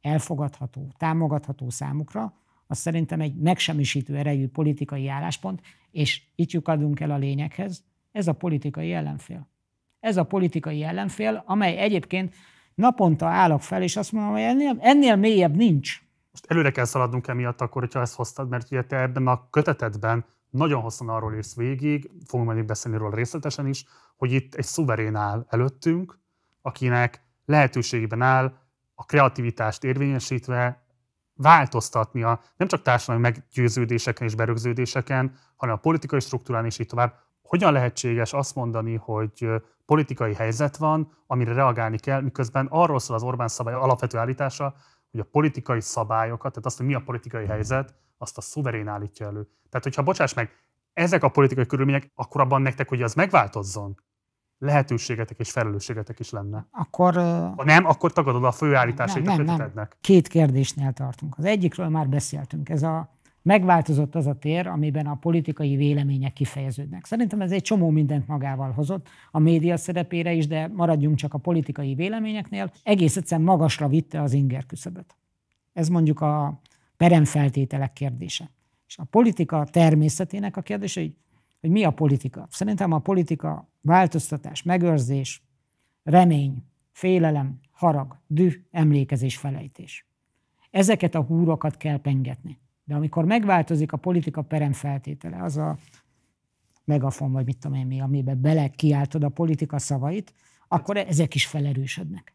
elfogadható, támogatható számukra, az szerintem egy megsemmisítő erejű politikai álláspont, és itt lyukadunk el a lényeghez, ez a politikai ellenfél. Ez a politikai ellenfél, amely egyébként naponta állok fel, és azt mondom, hogy ennél, ennél mélyebb nincs. Most előre kell szaladnunk emiatt akkor, hogyha ezt hoztad, mert ugye te ebben a kötetetben nagyon hosszan arról írsz végig, fogunk majd beszélni róla részletesen is, hogy itt egy szuverén áll előttünk, akinek lehetőségében áll a kreativitást érvényesítve Változtatni a nem csak társadalmi meggyőződéseken és berögződéseken, hanem a politikai struktúrán is így tovább. Hogyan lehetséges azt mondani, hogy politikai helyzet van, amire reagálni kell, miközben arról szól az Orbán szabály alapvető állítása, hogy a politikai szabályokat, tehát azt, hogy mi a politikai helyzet, azt a szuverén állítja elő. Tehát, hogyha bocsáss meg, ezek a politikai körülmények, akkor abban nektek, hogy az megváltozzon, lehetőségetek és felelősségetek is lenne. Akkor... Ha nem, akkor tagadod a főállításait nem, nem, nem. Két kérdésnél tartunk. Az egyikről már beszéltünk. Ez a megváltozott az a tér, amiben a politikai vélemények kifejeződnek. Szerintem ez egy csomó mindent magával hozott, a média szerepére is, de maradjunk csak a politikai véleményeknél. Egész egyszerűen magasra vitte az inger küszöböt. Ez mondjuk a peremfeltételek kérdése. És a politika természetének a kérdése, hogy hogy mi a politika. Szerintem a politika változtatás, megőrzés, remény, félelem, harag, düh, emlékezés, felejtés. Ezeket a húrokat kell pengetni. De amikor megváltozik a politika perem feltétele, az a megafon, vagy mit tudom én mi, amiben bele kiáltod a politika szavait, akkor ezek is felerősödnek.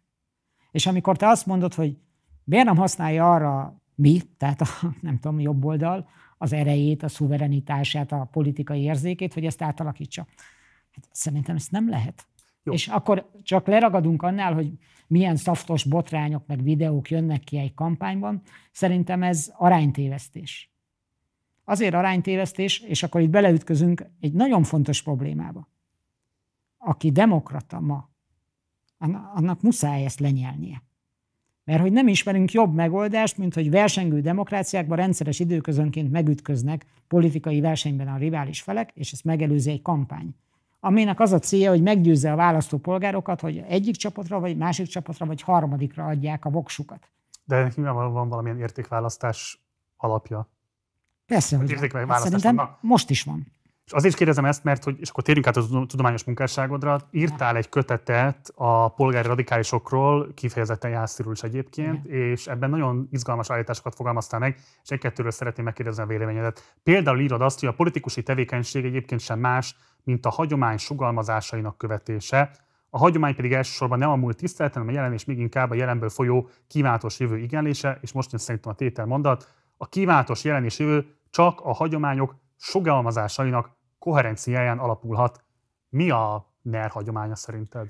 És amikor te azt mondod, hogy miért nem használja arra mi, tehát a, nem tudom, jobb oldal, az erejét, a szuverenitását, a politikai érzékét, hogy ezt átalakítsa. Hát szerintem ezt nem lehet. Jó. És akkor csak leragadunk annál, hogy milyen szaftos botrányok meg videók jönnek ki egy kampányban. Szerintem ez aránytévesztés. Azért aránytévesztés, és akkor itt beleütközünk egy nagyon fontos problémába. Aki demokrata ma, annak muszáj ezt lenyelnie. Mert hogy nem ismerünk jobb megoldást, mint hogy versengő demokráciákban rendszeres időközönként megütköznek politikai versenyben a rivális felek, és ezt megelőzi egy kampány. Aminek az a célja, hogy meggyőzze a választópolgárokat, hogy egyik csapatra, vagy másik csapatra, vagy harmadikra adják a voksukat. De ennek nyilvánvalóan van valamilyen értékválasztás alapja. Persze, hogy hát értékválasztás. szerintem van. most is van. És azért kérdezem ezt, mert hogy, és akkor térjünk át a tudományos munkásságodra, írtál egy kötetet a polgári radikálisokról, kifejezetten Jászirul is egyébként, Igen. és ebben nagyon izgalmas állításokat fogalmaztál meg, és egy-kettőről szeretném megkérdezni a véleményedet. Például írod azt, hogy a politikusi tevékenység egyébként sem más, mint a hagyomány sugalmazásainak követése, a hagyomány pedig elsősorban nem a múlt tisztelet, hanem a jelen és még inkább a jelenből folyó kívánatos jövő igenlése, és most jön szerintem a tétel mondat, a kívánatos jelen és jövő csak a hagyományok sugalmazásainak koherenciáján alapulhat. Mi a NER hagyománya szerinted?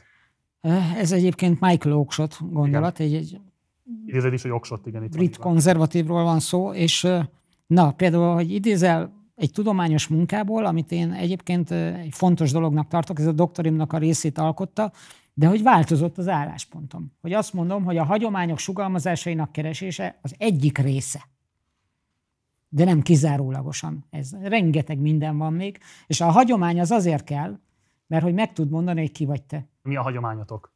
Ez egyébként Michael Oksot gondolat. Igen. Egy, egy Idézed is, hogy Oksot, igen. Itt brit van. konzervatívról van szó, és na, például, hogy idézel egy tudományos munkából, amit én egyébként egy fontos dolognak tartok, ez a doktorimnak a részét alkotta, de hogy változott az álláspontom. Hogy azt mondom, hogy a hagyományok sugalmazásainak keresése az egyik része de nem kizárólagosan ez. Rengeteg minden van még, és a hagyomány az azért kell, mert hogy meg tud mondani, hogy ki vagy te. Mi a hagyományotok?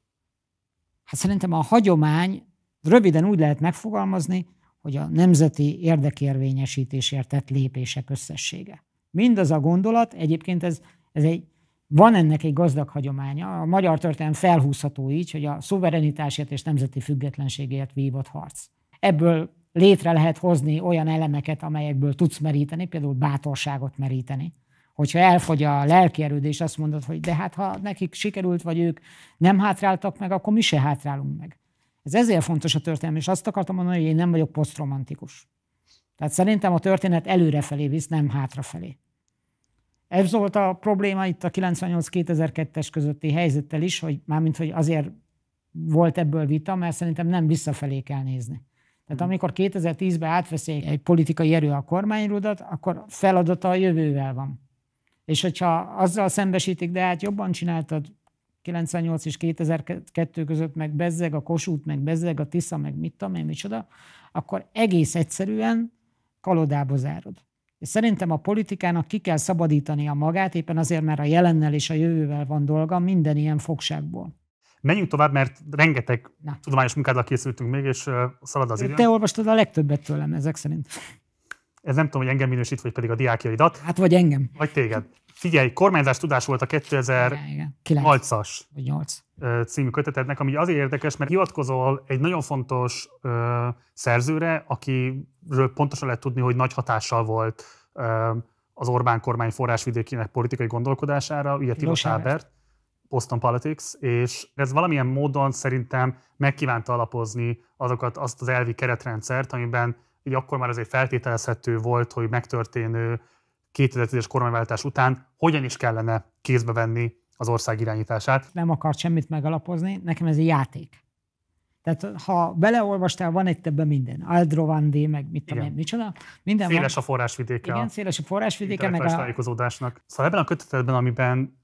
Hát szerintem a hagyomány röviden úgy lehet megfogalmazni, hogy a nemzeti érdekérvényesítésért tett lépések összessége. Mindaz a gondolat, egyébként ez, ez egy, van ennek egy gazdag hagyománya, a magyar történelem felhúzható így, hogy a szuverenitásért és nemzeti függetlenségért vívott harc. Ebből létre lehet hozni olyan elemeket, amelyekből tudsz meríteni, például bátorságot meríteni. Hogyha elfogy a erőd, és azt mondod, hogy de hát ha nekik sikerült, vagy ők nem hátráltak meg, akkor mi se hátrálunk meg. Ez ezért fontos a történelem, és azt akartam mondani, hogy én nem vagyok posztromantikus. Tehát szerintem a történet előrefelé visz, nem hátrafelé. Ez volt a probléma itt a 98-2002-es közötti helyzettel is, hogy mármint, hogy azért volt ebből vita, mert szerintem nem visszafelé kell nézni. Tehát mm. amikor 2010-ben átveszik egy politikai erő a kormányrudat, akkor feladata a jövővel van. És hogyha azzal szembesítik, de hát jobban csináltad 98 és 2002 között, meg bezzeg a kosút, meg bezzeg a Tisza, meg mit tudom én, micsoda, akkor egész egyszerűen kalodába zárod. És szerintem a politikának ki kell szabadítania magát, éppen azért, mert a jelennel és a jövővel van dolga minden ilyen fogságból. Menjünk tovább, mert rengeteg Na. tudományos munkáddal készültünk még, és szalad az idő. Te olvastad a legtöbbet tőlem ezek szerint. Ez nem tudom, hogy engem minősít, vagy pedig a diákjaidat. Hát vagy engem. Vagy téged. Figyelj, kormányzás tudás volt a 2008-as című kötetednek, ami azért érdekes, mert hivatkozol egy nagyon fontos ö, szerzőre, akiről pontosan lehet tudni, hogy nagy hatással volt ö, az Orbán kormány forrásvidékének politikai gondolkodására, ugye Tilos Ábert. Boston Politics, és ez valamilyen módon szerintem megkívánta alapozni azokat, azt az elvi keretrendszert, amiben így akkor már azért feltételezhető volt, hogy megtörténő 2010-es kormányváltás után hogyan is kellene kézbe venni az ország irányítását. Nem akart semmit megalapozni, nekem ez egy játék. Tehát ha beleolvastál, van egy ebben minden. Aldrovandi, meg mit tudom én, micsoda. Minden széles van. a forrásvidéke. Igen, széles a forrásvidéke. Meg a... tájékozódásnak. Szóval ebben a kötetetben, amiben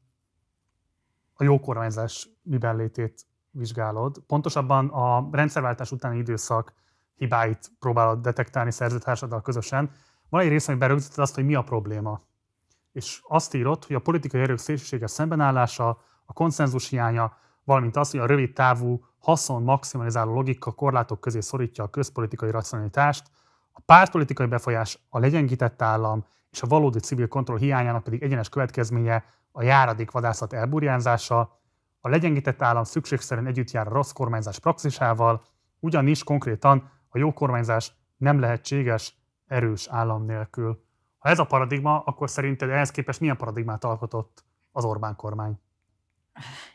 a jó kormányzás miben létét vizsgálod. Pontosabban a rendszerváltás utáni időszak hibáit próbálod detektálni szerzőtársaddal közösen. Van egy rész, ami berögzített azt, hogy mi a probléma. És azt írod, hogy a politikai erők szélsőséges szembenállása, a konszenzus hiánya, valamint az, hogy a rövid távú haszon maximalizáló logika korlátok közé szorítja a közpolitikai racionalitást, a pártpolitikai befolyás, a legyengített állam és a valódi civil kontroll hiányának pedig egyenes következménye a vadászat elburjánzása, a legyengített állam szükségszerűen együtt jár a rossz kormányzás praxisával, ugyanis konkrétan a jó kormányzás nem lehetséges erős állam nélkül. Ha ez a paradigma, akkor szerinted ehhez képest milyen paradigmát alkotott az Orbán kormány?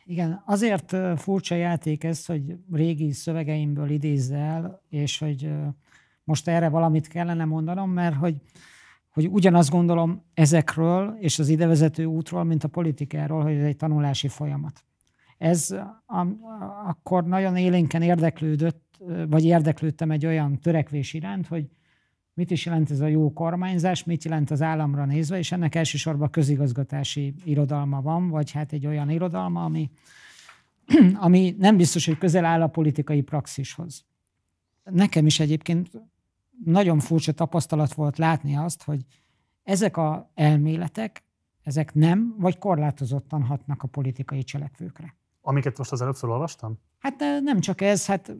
Igen, azért furcsa játék ez, hogy régi szövegeimből idézzel, és hogy most erre valamit kellene mondanom, mert hogy hogy ugyanazt gondolom ezekről és az idevezető útról, mint a politikáról, hogy ez egy tanulási folyamat. Ez a, akkor nagyon élénken érdeklődött, vagy érdeklődtem egy olyan törekvés iránt, hogy mit is jelent ez a jó kormányzás, mit jelent az államra nézve, és ennek elsősorban közigazgatási irodalma van, vagy hát egy olyan irodalma, ami, ami nem biztos, hogy közel áll a politikai praxishoz. Nekem is egyébként nagyon furcsa tapasztalat volt látni azt, hogy ezek a elméletek, ezek nem, vagy korlátozottan hatnak a politikai cselekvőkre. Amiket most az előbb olvastam? Hát nem csak ez, hát...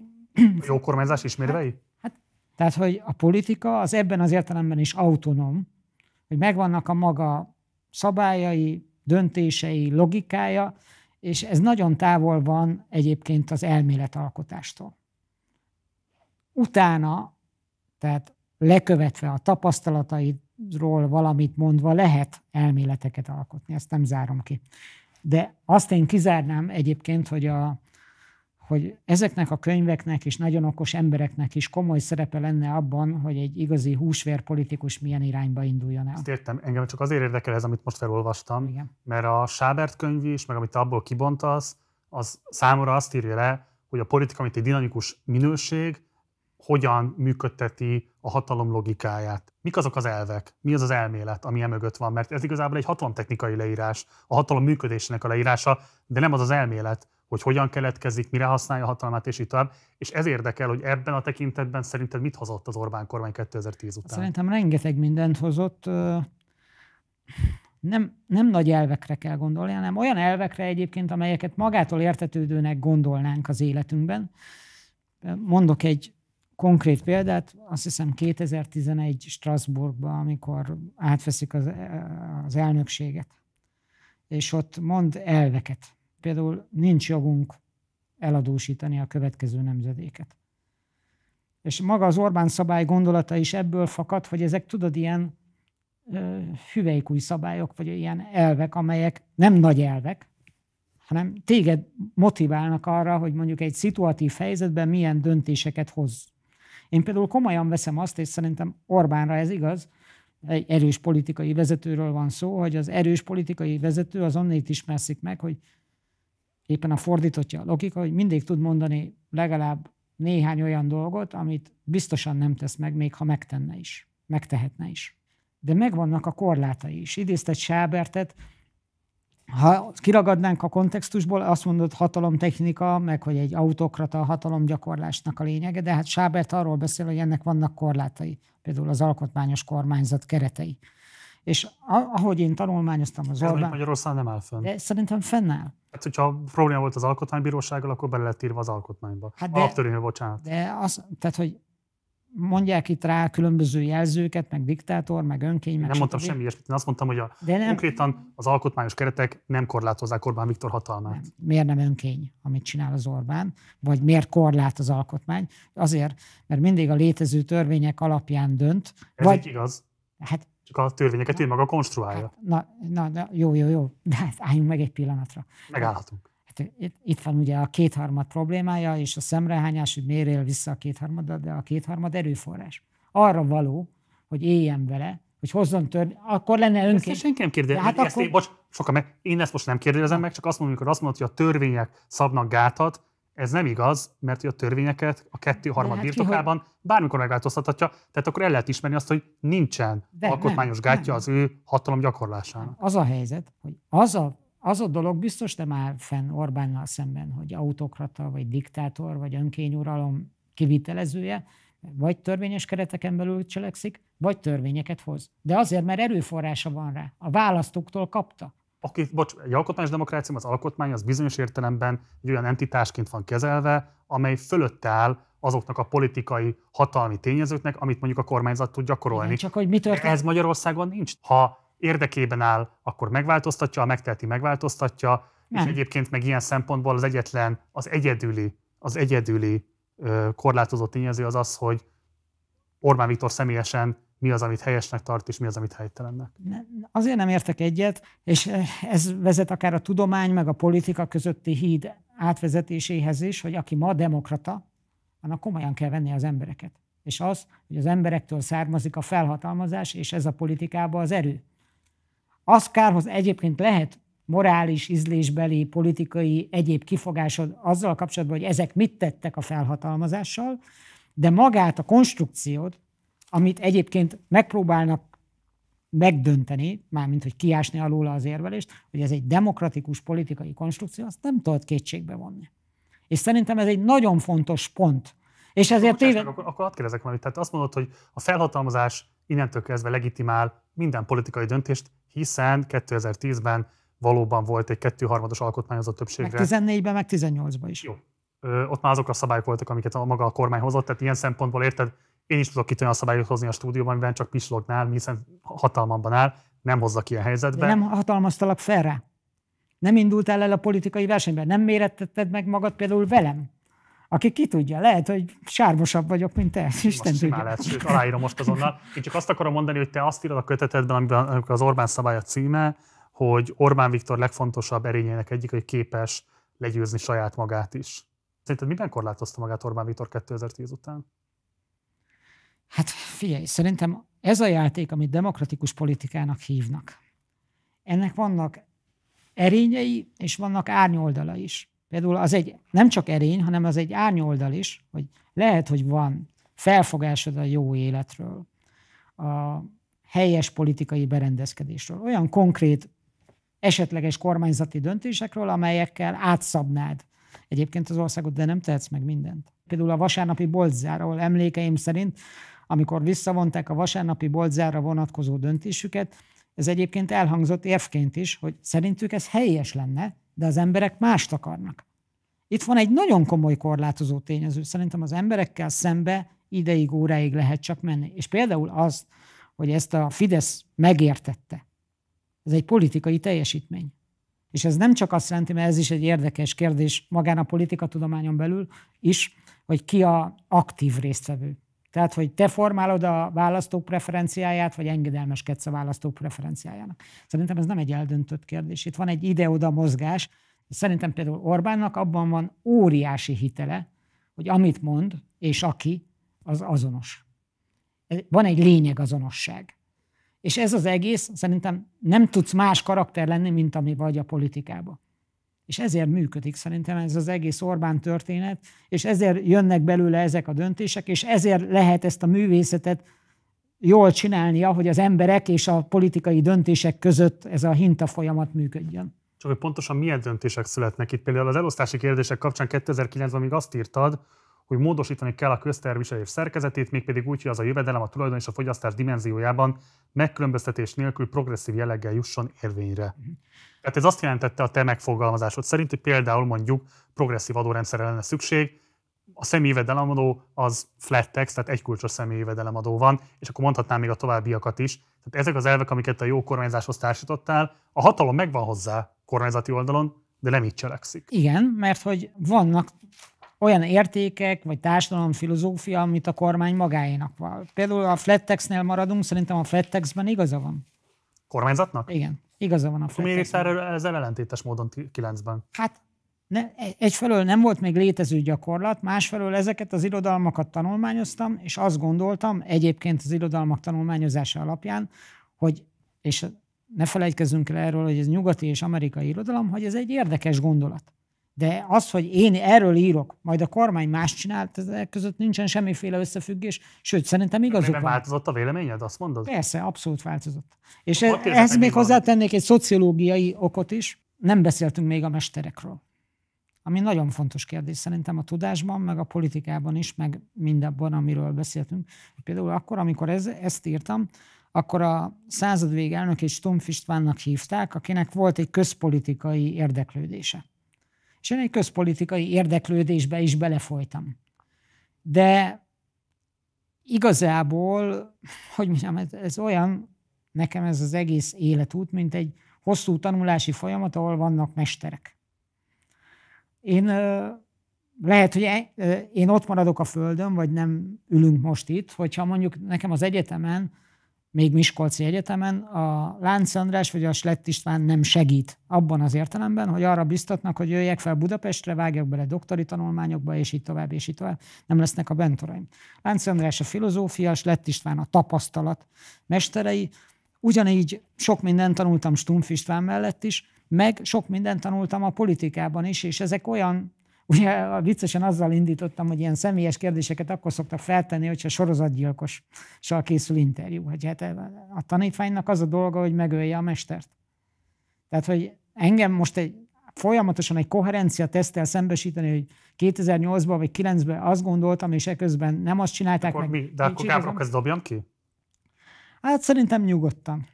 Jó kormányzás ismérvei? Hát, hát, tehát, hogy a politika az ebben az értelemben is autonóm, hogy megvannak a maga szabályai, döntései, logikája, és ez nagyon távol van egyébként az elméletalkotástól. Utána tehát lekövetve a tapasztalataidról valamit mondva lehet elméleteket alkotni, ezt nem zárom ki. De azt én kizárnám egyébként, hogy, a, hogy ezeknek a könyveknek és nagyon okos embereknek is komoly szerepe lenne abban, hogy egy igazi húsvérpolitikus milyen irányba induljon el. Ezt értem, engem csak azért érdekel ez, amit most felolvastam, Igen. mert a Sábert könyv is, meg amit te abból kibontasz, az számomra azt írja le, hogy a politika, mint egy dinamikus minőség, hogyan működteti a hatalom logikáját. Mik azok az elvek? Mi az az elmélet, ami emögött van? Mert ez igazából egy hatalomtechnikai leírás, a hatalom működésének a leírása, de nem az az elmélet, hogy hogyan keletkezik, mire használja a hatalmát, és így tovább. És ez érdekel, hogy ebben a tekintetben szerinted mit hozott az Orbán kormány 2010 után? Szerintem rengeteg mindent hozott. Nem, nem nagy elvekre kell gondolni, hanem olyan elvekre egyébként, amelyeket magától értetődőnek gondolnánk az életünkben. Mondok egy konkrét példát, azt hiszem 2011 Strasbourgban, amikor átveszik az, az elnökséget, és ott mond elveket. Például nincs jogunk eladósítani a következő nemzedéket. És maga az Orbán szabály gondolata is ebből fakad, hogy ezek tudod, ilyen hüvelykúj szabályok, vagy ilyen elvek, amelyek nem nagy elvek, hanem téged motiválnak arra, hogy mondjuk egy szituatív helyzetben milyen döntéseket hoz. Én például komolyan veszem azt, és szerintem Orbánra ez igaz, egy erős politikai vezetőről van szó, hogy az erős politikai vezető az onnét ismerszik meg, hogy éppen a fordítottja a logika, hogy mindig tud mondani legalább néhány olyan dolgot, amit biztosan nem tesz meg, még ha megtenne is, megtehetne is. De megvannak a korlátai is. Idézted Sábertet, ha kiragadnánk a kontextusból, azt mondod hatalomtechnika, meg hogy egy autokrata a hatalomgyakorlásnak a lényege, de hát Sábert arról beszél, hogy ennek vannak korlátai, például az alkotmányos kormányzat keretei. És ahogy én tanulmányoztam az Ez Magyarországon nem áll fönn. De szerintem fennáll. Hát, hogyha probléma volt az alkotmánybírósággal, akkor bele lett írva az alkotmányba. Hát de, Alaptörvénybe, bocsánat. De az, tehát, hogy mondják itt rá különböző jelzőket, meg diktátor, meg önkény, meg Nem mondtam semmi ilyesmit, én azt mondtam, hogy a, De nem, konkrétan az alkotmányos keretek nem korlátozzák Orbán Viktor hatalmát. Nem. Miért nem önkény, amit csinál az Orbán, vagy miért korlát az alkotmány? Azért, mert mindig a létező törvények alapján dönt. Ez vagy, így igaz. Hát, Csak a törvényeket na, ő maga konstruálja. Hát, na, na, na, jó, jó, jó, de hát álljunk meg egy pillanatra. Megállhatunk itt, itt, van ugye a kétharmad problémája, és a szemrehányás, hogy miért él vissza a kétharmad, de a kétharmad erőforrás. Arra való, hogy éljen vele, hogy hozzon törni, akkor lenne önként. Ezt senki nem kérdezi. Hát ezt akkor... én, bocs, sokan meg, én ezt most nem kérdezem meg, csak azt mondom, amikor azt mondod, hogy a törvények szabnak gátat, ez nem igaz, mert a törvényeket a kettő harmad hát birtokában hogy... bármikor megváltoztathatja, tehát akkor el lehet ismerni azt, hogy nincsen De, alkotmányos nem, gátja nem. az ő hatalom gyakorlásának. Az a helyzet, hogy az a az a dolog biztos nem áll fenn Orbánnal szemben, hogy autokrata, vagy diktátor, vagy önkényuralom kivitelezője, vagy törvényes kereteken belül cselekszik, vagy törvényeket hoz. De azért, mert erőforrása van rá. A választóktól kapta. Aki, bocs, egy alkotmányos demokrácia, az alkotmány az bizonyos értelemben egy olyan entitásként van kezelve, amely fölött áll azoknak a politikai hatalmi tényezőknek, amit mondjuk a kormányzat tud gyakorolni. Igen, csak hogy mi történt? Ez Magyarországon nincs. Ha érdekében áll, akkor megváltoztatja, a megteheti megváltoztatja, nem. és egyébként meg ilyen szempontból az egyetlen, az egyedüli, az egyedüli ö, korlátozó tényező az az, hogy Orbán Viktor személyesen mi az, amit helyesnek tart, és mi az, amit helytelennek. Azért nem értek egyet, és eh, ez vezet akár a tudomány, meg a politika közötti híd átvezetéséhez is, hogy aki ma demokrata, annak komolyan kell venni az embereket. És az, hogy az emberektől származik a felhatalmazás, és ez a politikában az erő. Az kárhoz egyébként lehet morális, ízlésbeli, politikai, egyéb kifogásod azzal kapcsolatban, hogy ezek mit tettek a felhatalmazással, de magát a konstrukciót, amit egyébként megpróbálnak megdönteni, mármint hogy kiásni alóla az érvelést, hogy ez egy demokratikus politikai konstrukció, azt nem tudod kétségbe vonni. És szerintem ez egy nagyon fontos pont. És ezért Bocsás, téve... akkor, akkor azt kérdezek valamit. Tehát azt mondod, hogy a felhatalmazás innentől kezdve legitimál minden politikai döntést, hiszen 2010-ben valóban volt egy kettőharmados alkotmányozott többségre. Meg 14-ben, meg 18-ban is. Jó. Ö, ott már azok a szabályok voltak, amiket a maga a kormány hozott, tehát ilyen szempontból érted, én is tudok itt olyan szabályokat hozni a stúdióban, amiben csak pislognál, hiszen hatalmamban áll, nem hozzak ilyen helyzetbe. De nem hatalmaztalak fel rá. Nem indult el el a politikai versenyben, nem mérettetted meg magad például velem aki ki tudja, lehet, hogy sármosabb vagyok, mint te. Isten most tudja. Lehet, sőt, aláírom most azonnal. Én csak azt akarom mondani, hogy te azt írod a kötetedben, amiben az Orbán a címe, hogy Orbán Viktor legfontosabb erényének egyik, hogy képes legyőzni saját magát is. Szerinted miben korlátozta magát Orbán Viktor 2010 után? Hát figyelj, szerintem ez a játék, amit demokratikus politikának hívnak, ennek vannak erényei, és vannak árnyoldala is. Például az egy nem csak erény, hanem az egy árnyoldal is, hogy lehet, hogy van felfogásod a jó életről, a helyes politikai berendezkedésről, olyan konkrét esetleges kormányzati döntésekről, amelyekkel átszabnád egyébként az országot, de nem tehetsz meg mindent. Például a vasárnapi boltzár, ahol emlékeim szerint, amikor visszavonták a vasárnapi boltzárra vonatkozó döntésüket, ez egyébként elhangzott érvként is, hogy szerintük ez helyes lenne, de az emberek mást akarnak. Itt van egy nagyon komoly korlátozó tényező. Szerintem az emberekkel szembe ideig, óráig lehet csak menni. És például az, hogy ezt a Fidesz megértette. Ez egy politikai teljesítmény. És ez nem csak azt jelenti, mert ez is egy érdekes kérdés magán a politika tudományon belül is, hogy ki a aktív résztvevő. Tehát, hogy te formálod a választók preferenciáját, vagy engedelmeskedsz a választók preferenciájának. Szerintem ez nem egy eldöntött kérdés. Itt van egy ide-oda mozgás. Szerintem például Orbánnak abban van óriási hitele, hogy amit mond, és aki, az azonos. Van egy azonosság És ez az egész, szerintem nem tudsz más karakter lenni, mint ami vagy a politikában. És ezért működik szerintem ez az egész Orbán történet, és ezért jönnek belőle ezek a döntések, és ezért lehet ezt a művészetet jól csinálnia, hogy az emberek és a politikai döntések között ez a hinta folyamat működjön. Csak hogy pontosan milyen döntések születnek itt? Például az elosztási kérdések kapcsán 2009-ben még azt írtad, hogy módosítani kell a közterviselés szerkezetét, mégpedig úgy, hogy az a jövedelem, a tulajdon és a fogyasztás dimenziójában megkülönböztetés nélkül progresszív jelleggel jusson érvényre. Mhm. Tehát ez azt jelentette a te megfogalmazásod szerint, hogy például mondjuk progresszív adórendszerre lenne szükség, a személyi jövedelemadó az flat tax, tehát egykulcsos személyi jövedelemadó van, és akkor mondhatnám még a továbbiakat is. Tehát ezek az elvek, amiket a jó kormányzáshoz társítottál, a hatalom megvan hozzá kormányzati oldalon, de nem így cselekszik. Igen, mert hogy vannak olyan értékek, vagy társadalom filozófia, amit a kormány magáénak van. Például a flat taxnél maradunk, szerintem a flat taxben igaza van. Kormányzatnak? Igen. Igaza van a Fletcher. Miért ezzel ellentétes módon 9-ben? Hát ne, e- egyfelől nem volt még létező gyakorlat, másfelől ezeket az irodalmakat tanulmányoztam, és azt gondoltam, egyébként az irodalmak tanulmányozása alapján, hogy, és ne felejtkezzünk el erről, hogy ez nyugati és amerikai irodalom, hogy ez egy érdekes gondolat. De az, hogy én erről írok, majd a kormány más csinált, ezek között nincsen semmiféle összefüggés, sőt, szerintem igazuk van. változott a véleményed, azt mondod? Persze, abszolút változott. És ez ehhez még hozzátennék egy szociológiai okot is. Nem beszéltünk még a mesterekről. Ami nagyon fontos kérdés szerintem a tudásban, meg a politikában is, meg mindabban, amiről beszéltünk. Például akkor, amikor ez, ezt írtam, akkor a századvég elnök és Stumpf Istvánnak hívták, akinek volt egy közpolitikai érdeklődése és én egy közpolitikai érdeklődésbe is belefolytam. De igazából, hogy mondjam, ez, ez olyan, nekem ez az egész életút, mint egy hosszú tanulási folyamat, ahol vannak mesterek. Én lehet, hogy e, én ott maradok a földön, vagy nem ülünk most itt, hogyha mondjuk nekem az egyetemen még Miskolci Egyetemen, a Lánc András vagy a Slett István nem segít abban az értelemben, hogy arra biztatnak, hogy jöjjek fel Budapestre, vágjak bele doktori tanulmányokba, és így tovább, és így tovább. Nem lesznek a bentoraim. Lánc András a filozófia, Slett István a tapasztalat mesterei. Ugyanígy sok mindent tanultam Stumpf István mellett is, meg sok mindent tanultam a politikában is, és ezek olyan Ugye viccesen azzal indítottam, hogy ilyen személyes kérdéseket akkor szoktak feltenni, hogyha sorozatgyilkossal készül interjú. Hogy hát a tanítványnak az a dolga, hogy megölje a mestert. Tehát, hogy engem most egy folyamatosan egy koherencia tesztel szembesíteni, hogy 2008-ban vagy 9 ben azt gondoltam, és eközben nem azt csinálták akkor meg. Mi? De akkor Gábrok, ezt dobjam ki? Hát szerintem nyugodtan.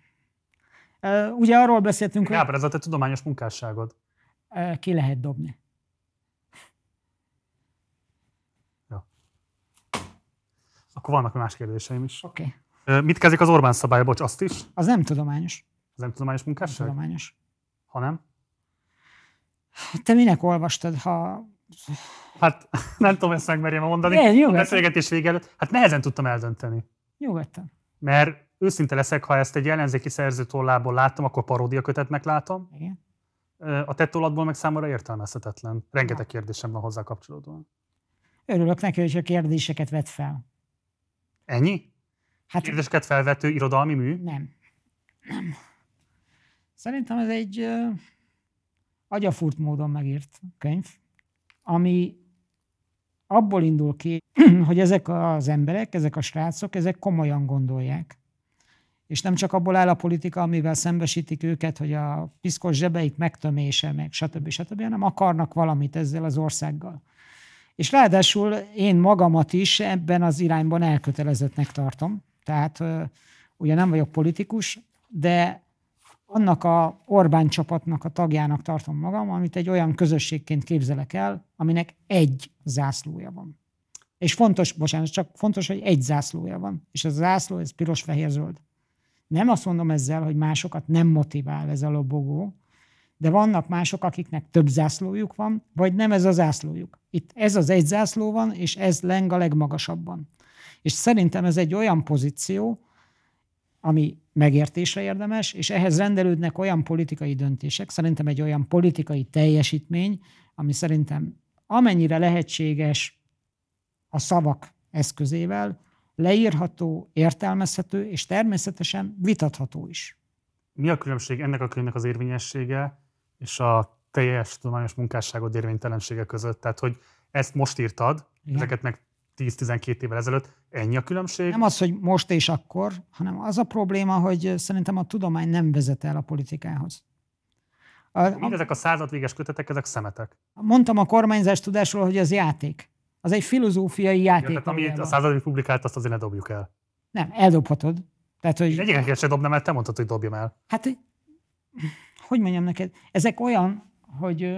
Ugye arról beszéltünk, Gábor, hogy... ez a te tudományos munkásságod. Ki lehet dobni. Akkor vannak más kérdéseim is. Oké. Okay. Mit kezdik az Orbán szabály? Bocs, azt is? Az nem tudományos. Az nem tudományos munkás? Nem tudományos. Ha nem? Te minek olvastad, ha... Hát nem tudom ezt megmerjem mondani. Én, a beszélgetés vége előtt. Hát nehezen tudtam eldönteni. Nyugodtan. Mert őszinte leszek, ha ezt egy ellenzéki tollából láttam, akkor paródia kötetnek látom. Igen. A te tollatból meg számomra értelmezhetetlen. Rengeteg kérdésem van hozzá kapcsolódóan. Örülök neki, hogy a kérdéseket vett fel. Ennyi? Hát, Kérdésket felvető irodalmi mű? Nem. Nem. Szerintem ez egy ö, agyafurt módon megírt könyv, ami abból indul ki, hogy ezek az emberek, ezek a srácok, ezek komolyan gondolják. És nem csak abból áll a politika, amivel szembesítik őket, hogy a piszkos zsebeik megtömése, meg stb. stb., hanem akarnak valamit ezzel az országgal. És ráadásul én magamat is ebben az irányban elkötelezettnek tartom. Tehát ugye nem vagyok politikus, de annak a Orbán csapatnak a tagjának tartom magam, amit egy olyan közösségként képzelek el, aminek egy zászlója van. És fontos, bocsánat, csak fontos, hogy egy zászlója van. És a zászló, ez piros, fehér, zöld. Nem azt mondom ezzel, hogy másokat nem motivál ez a lobogó, de vannak mások, akiknek több zászlójuk van, vagy nem ez a zászlójuk. Itt ez az egy zászló van, és ez leng a legmagasabban. És szerintem ez egy olyan pozíció, ami megértésre érdemes, és ehhez rendelődnek olyan politikai döntések, szerintem egy olyan politikai teljesítmény, ami szerintem amennyire lehetséges a szavak eszközével, leírható, értelmezhető, és természetesen vitatható is. Mi a különbség ennek a könyvnek az érvényessége és a teljes tudományos munkásságod érvénytelensége között. Tehát, hogy ezt most írtad, Igen. ezeket meg 10-12 évvel ezelőtt, ennyi a különbség? Nem az, hogy most és akkor, hanem az a probléma, hogy szerintem a tudomány nem vezet el a politikához. A, Mindezek a századvéges kötetek, ezek szemetek. Mondtam a kormányzás tudásról, hogy az játék. Az egy filozófiai játék. Ja, tehát amit a századvég publikált, azt azért ne dobjuk el. Nem, eldobhatod. Tehát, hogy... Egyébként se dobnám el, te mondtad, hogy dobjam el. Hát, hogy mondjam neked, ezek olyan, hogy,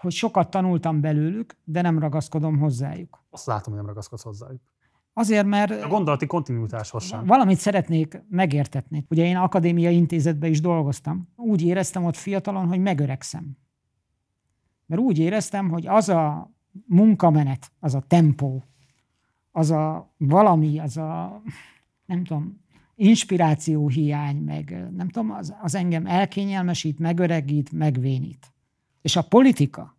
hogy sokat tanultam belőlük, de nem ragaszkodom hozzájuk. Azt látom, hogy nem ragaszkodsz hozzájuk. Azért, mert... A gondolati kontinuitáshoz sem. Valamit szeretnék megértetni. Ugye én akadémiai intézetben is dolgoztam. Úgy éreztem ott fiatalon, hogy megöregszem. Mert úgy éreztem, hogy az a munkamenet, az a tempó, az a valami, az a nem tudom, hiány, meg nem tudom, az, az engem elkényelmesít, megöregít, megvénít. És a politika,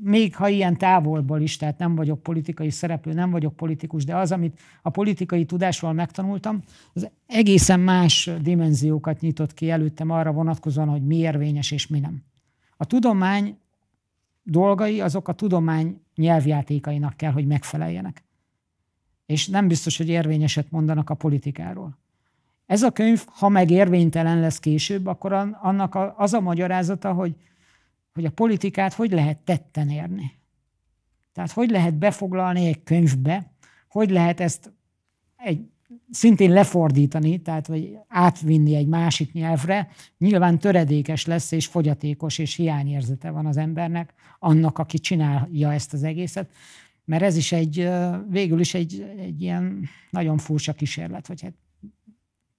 még ha ilyen távolból is, tehát nem vagyok politikai szereplő, nem vagyok politikus, de az, amit a politikai tudásról megtanultam, az egészen más dimenziókat nyitott ki előttem arra vonatkozóan, hogy mi érvényes és mi nem. A tudomány dolgai azok a tudomány nyelvjátékainak kell, hogy megfeleljenek és nem biztos, hogy érvényeset mondanak a politikáról. Ez a könyv, ha meg érvénytelen lesz később, akkor annak az a magyarázata, hogy, hogy a politikát hogy lehet tetten érni. Tehát hogy lehet befoglalni egy könyvbe, hogy lehet ezt egy szintén lefordítani, tehát vagy átvinni egy másik nyelvre, nyilván töredékes lesz, és fogyatékos, és hiányérzete van az embernek, annak, aki csinálja ezt az egészet mert ez is egy, végül is egy, egy ilyen nagyon furcsa kísérlet, vagy hát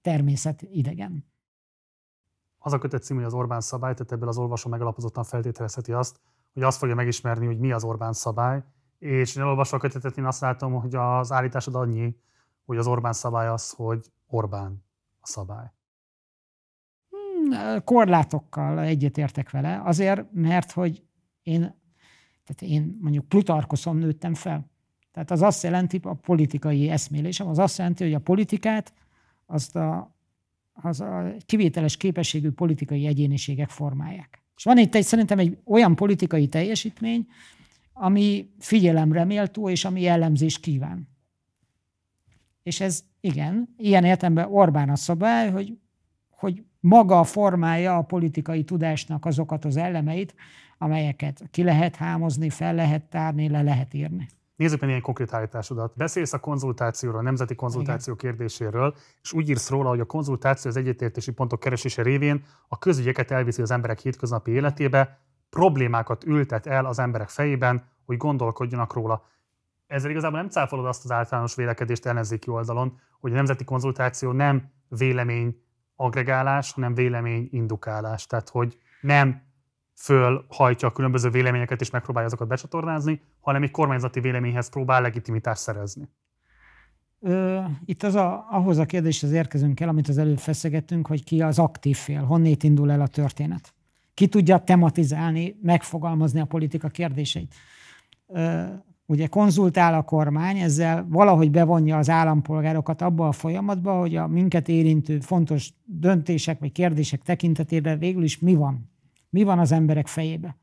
természet idegen. Az a kötet című, hogy az Orbán szabály, tehát ebből az olvasó megalapozottan feltételezheti azt, hogy azt fogja megismerni, hogy mi az Orbán szabály, és én elolvasva a kötetet, én azt látom, hogy az állításod annyi, hogy az Orbán szabály az, hogy Orbán a szabály. Hmm, korlátokkal egyetértek vele, azért, mert hogy én tehát én mondjuk Plutarkoszon nőttem fel. Tehát az azt jelenti, a politikai eszmélésem, az azt jelenti, hogy a politikát azt a, az a kivételes képességű politikai egyéniségek formálják. És van itt egy, szerintem egy olyan politikai teljesítmény, ami figyelemre méltó, és ami jellemzés kíván. És ez igen, ilyen értemben Orbán a szabály, hogy, hogy maga formálja a politikai tudásnak azokat az elemeit, amelyeket ki lehet hámozni, fel lehet tárni, le lehet írni. Nézzük meg ilyen konkrét állításodat. Beszélsz a konzultációról, a nemzeti konzultáció Igen. kérdéséről, és úgy írsz róla, hogy a konzultáció az egyetértési pontok keresése révén a közügyeket elviszi az emberek hétköznapi életébe, problémákat ültet el az emberek fejében, hogy gondolkodjanak róla. Ezzel igazából nem cáfolod azt az általános vélekedést ellenzéki oldalon, hogy a nemzeti konzultáció nem vélemény agregálás, hanem vélemény indukálás. Tehát, hogy nem fölhajtja a különböző véleményeket és megpróbálja azokat becsatornázni, hanem egy kormányzati véleményhez próbál legitimitást szerezni. itt az a, ahhoz a kérdéshez érkezünk el, amit az előbb feszegettünk, hogy ki az aktív fél, honnét indul el a történet. Ki tudja tematizálni, megfogalmazni a politika kérdéseit. ugye konzultál a kormány, ezzel valahogy bevonja az állampolgárokat abba a folyamatba, hogy a minket érintő fontos döntések vagy kérdések tekintetében végül is mi van mi van az emberek fejébe?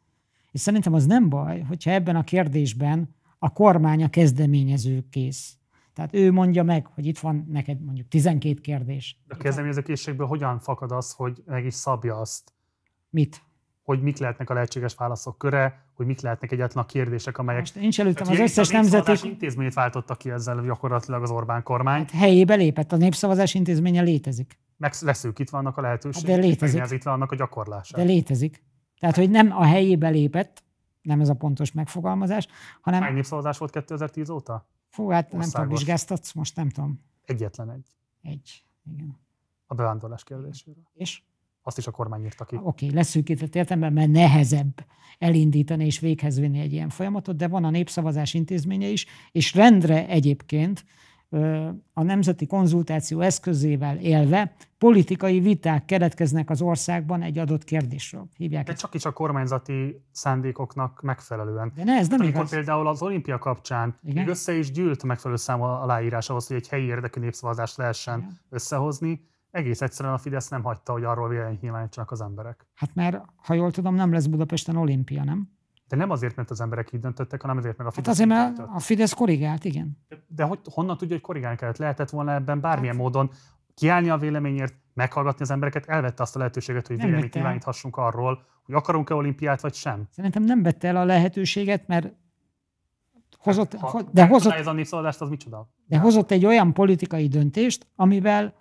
És szerintem az nem baj, hogyha ebben a kérdésben a kormány a kezdeményező kész. Tehát ő mondja meg, hogy itt van neked mondjuk 12 kérdés. De a kezdeményező készségből hogyan fakad az, hogy meg is szabja azt? Mit? Hogy mik lehetnek a lehetséges válaszok köre, hogy mik lehetnek egyáltalán a kérdések, amelyek... Most én előttem az összes nemzeti... intézményt váltotta ki ezzel gyakorlatilag az Orbán kormány. Hát helyébe lépett, a népszavazás intézménye létezik meg itt vannak a hát lehetőség, de létezik. annak a gyakorlása. De létezik. Tehát, hogy nem a helyébe lépett, nem ez a pontos megfogalmazás, hanem... Hány népszavazás volt 2010 óta? Fú, hát Országos. nem tudom, vizsgáztatsz, most nem tudom. Egyetlen egy. Egy, igen. A bevándorlás kérdéséről. És? Azt is a kormány írta ki. Oké, okay, leszűkített értelemben, mert nehezebb elindítani és véghez vinni egy ilyen folyamatot, de van a népszavazás intézménye is, és rendre egyébként a nemzeti konzultáció eszközével élve politikai viták keletkeznek az országban egy adott kérdésről. Hívják De ezt. csak is a kormányzati szándékoknak megfelelően. De ne, ez nem Amikor igaz. például az olimpia kapcsán Igen? még össze is gyűlt megfelelő számú aláírás ahhoz, hogy egy helyi érdekű népszavazást lehessen Igen. összehozni, egész egyszerűen a Fidesz nem hagyta, hogy arról véleményt nyilvánítsanak az emberek. Hát mert ha jól tudom, nem lesz Budapesten olimpia, nem? De nem azért, mert az emberek így döntöttek, hanem hát azért, mert a Fidesz. Hát azért, mert a Fidesz korrigált, igen. De, hogy, honnan tudja, hogy korrigálni kellett? Lehetett volna ebben bármilyen hát. módon kiállni a véleményért, meghallgatni az embereket, elvette azt a lehetőséget, hogy véleményt nyilváníthassunk arról, hogy akarunk-e olimpiát, vagy sem. Szerintem nem vette el a lehetőséget, mert hozott, hát, ha, ho, de hozott, ez a népszavazást, az micsoda? De hozott egy olyan politikai döntést, amivel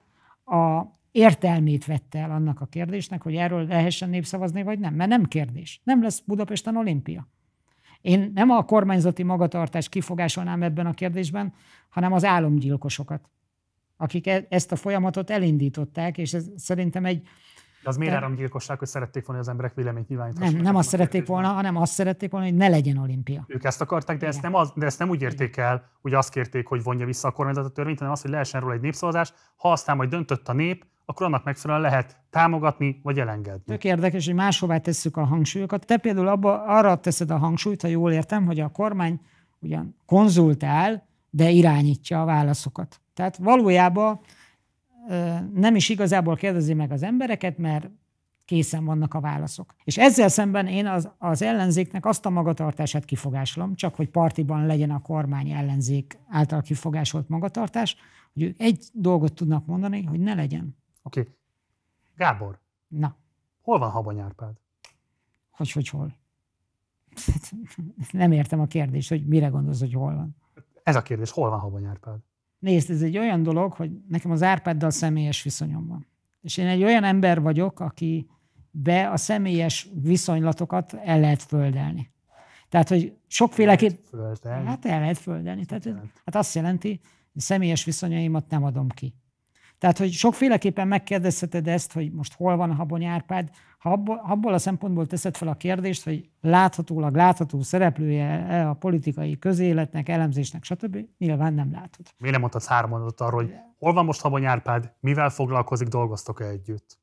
a értelmét vette el annak a kérdésnek, hogy erről lehessen népszavazni, vagy nem. Mert nem kérdés. Nem lesz Budapesten olimpia. Én nem a kormányzati magatartást kifogásolnám ebben a kérdésben, hanem az álomgyilkosokat, akik e-, ezt a folyamatot elindították, és ez szerintem egy de az miért de... áramgyilkosság, hogy szerették volna, hogy az emberek véleményt nyilvánítanak? Nem, nem azt szerették volna, hanem azt szerették volna, hogy ne legyen olimpia. Ők ezt akarták, de, ezt nem, az, de ezt nem úgy érték el, hogy azt kérték, hogy vonja vissza a kormányzat a törvényt, hanem az, hogy lehessen róla egy népszavazás. Ha aztán majd döntött a nép, akkor annak megfelelően lehet támogatni vagy elengedni. Tök érdekes, hogy máshová tesszük a hangsúlyokat. Te például abba, arra teszed a hangsúlyt, ha jól értem, hogy a kormány ugyan konzultál, de irányítja a válaszokat. Tehát valójában nem is igazából kérdezi meg az embereket, mert készen vannak a válaszok. És ezzel szemben én az, az ellenzéknek azt a magatartását kifogáslom, csak hogy partiban legyen a kormány ellenzék által kifogásolt magatartás, hogy ők egy dolgot tudnak mondani, hogy ne legyen. Oké. Okay. Gábor. Na. Hol van Habony Árpád? Hogy, hogy hol? Nem értem a kérdést, hogy mire gondolsz, hogy hol van. Ez a kérdés, hol van Habony Árpád? Nézd, ez egy olyan dolog, hogy nekem az Árpáddal személyes viszonyom van. És én egy olyan ember vagyok, aki be a személyes viszonylatokat el lehet földelni. Tehát, hogy sokféleképp... Hát el lehet földelni. Tehát, hát azt jelenti, hogy személyes viszonyaimat nem adom ki. Tehát, hogy sokféleképpen megkérdezheted ezt, hogy most hol van Habony Árpád, ha abból, abból a szempontból teszed fel a kérdést, hogy láthatólag látható szereplője e a politikai közéletnek, elemzésnek, stb., nyilván nem látod. Miért nem mondtad három mondatot arról, hogy hol van most Habony Árpád, mivel foglalkozik, dolgoztok-e együtt?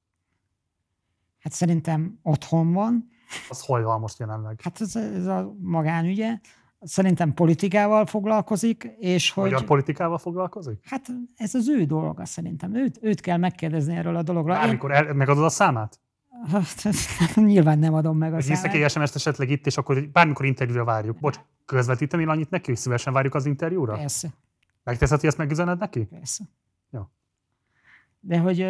Hát szerintem otthon van. Az hol van most jelenleg? Hát ez, ez a magánügye szerintem politikával foglalkozik, és hogy... Magyar politikával foglalkozik? Hát ez az ő dolga szerintem. Őt, őt kell megkérdezni erről a dologról. Bármikor Én... el, megadod a számát? Hát, nyilván nem adom meg a hogy számát. Hiszek sms esetleg itt, és akkor bármikor interjúra várjuk. Bocs, közvetítem annyit neki, hogy szívesen várjuk az interjúra? Persze. Megteszed, hogy ezt megüzened neki? Persze. Jó. De hogy,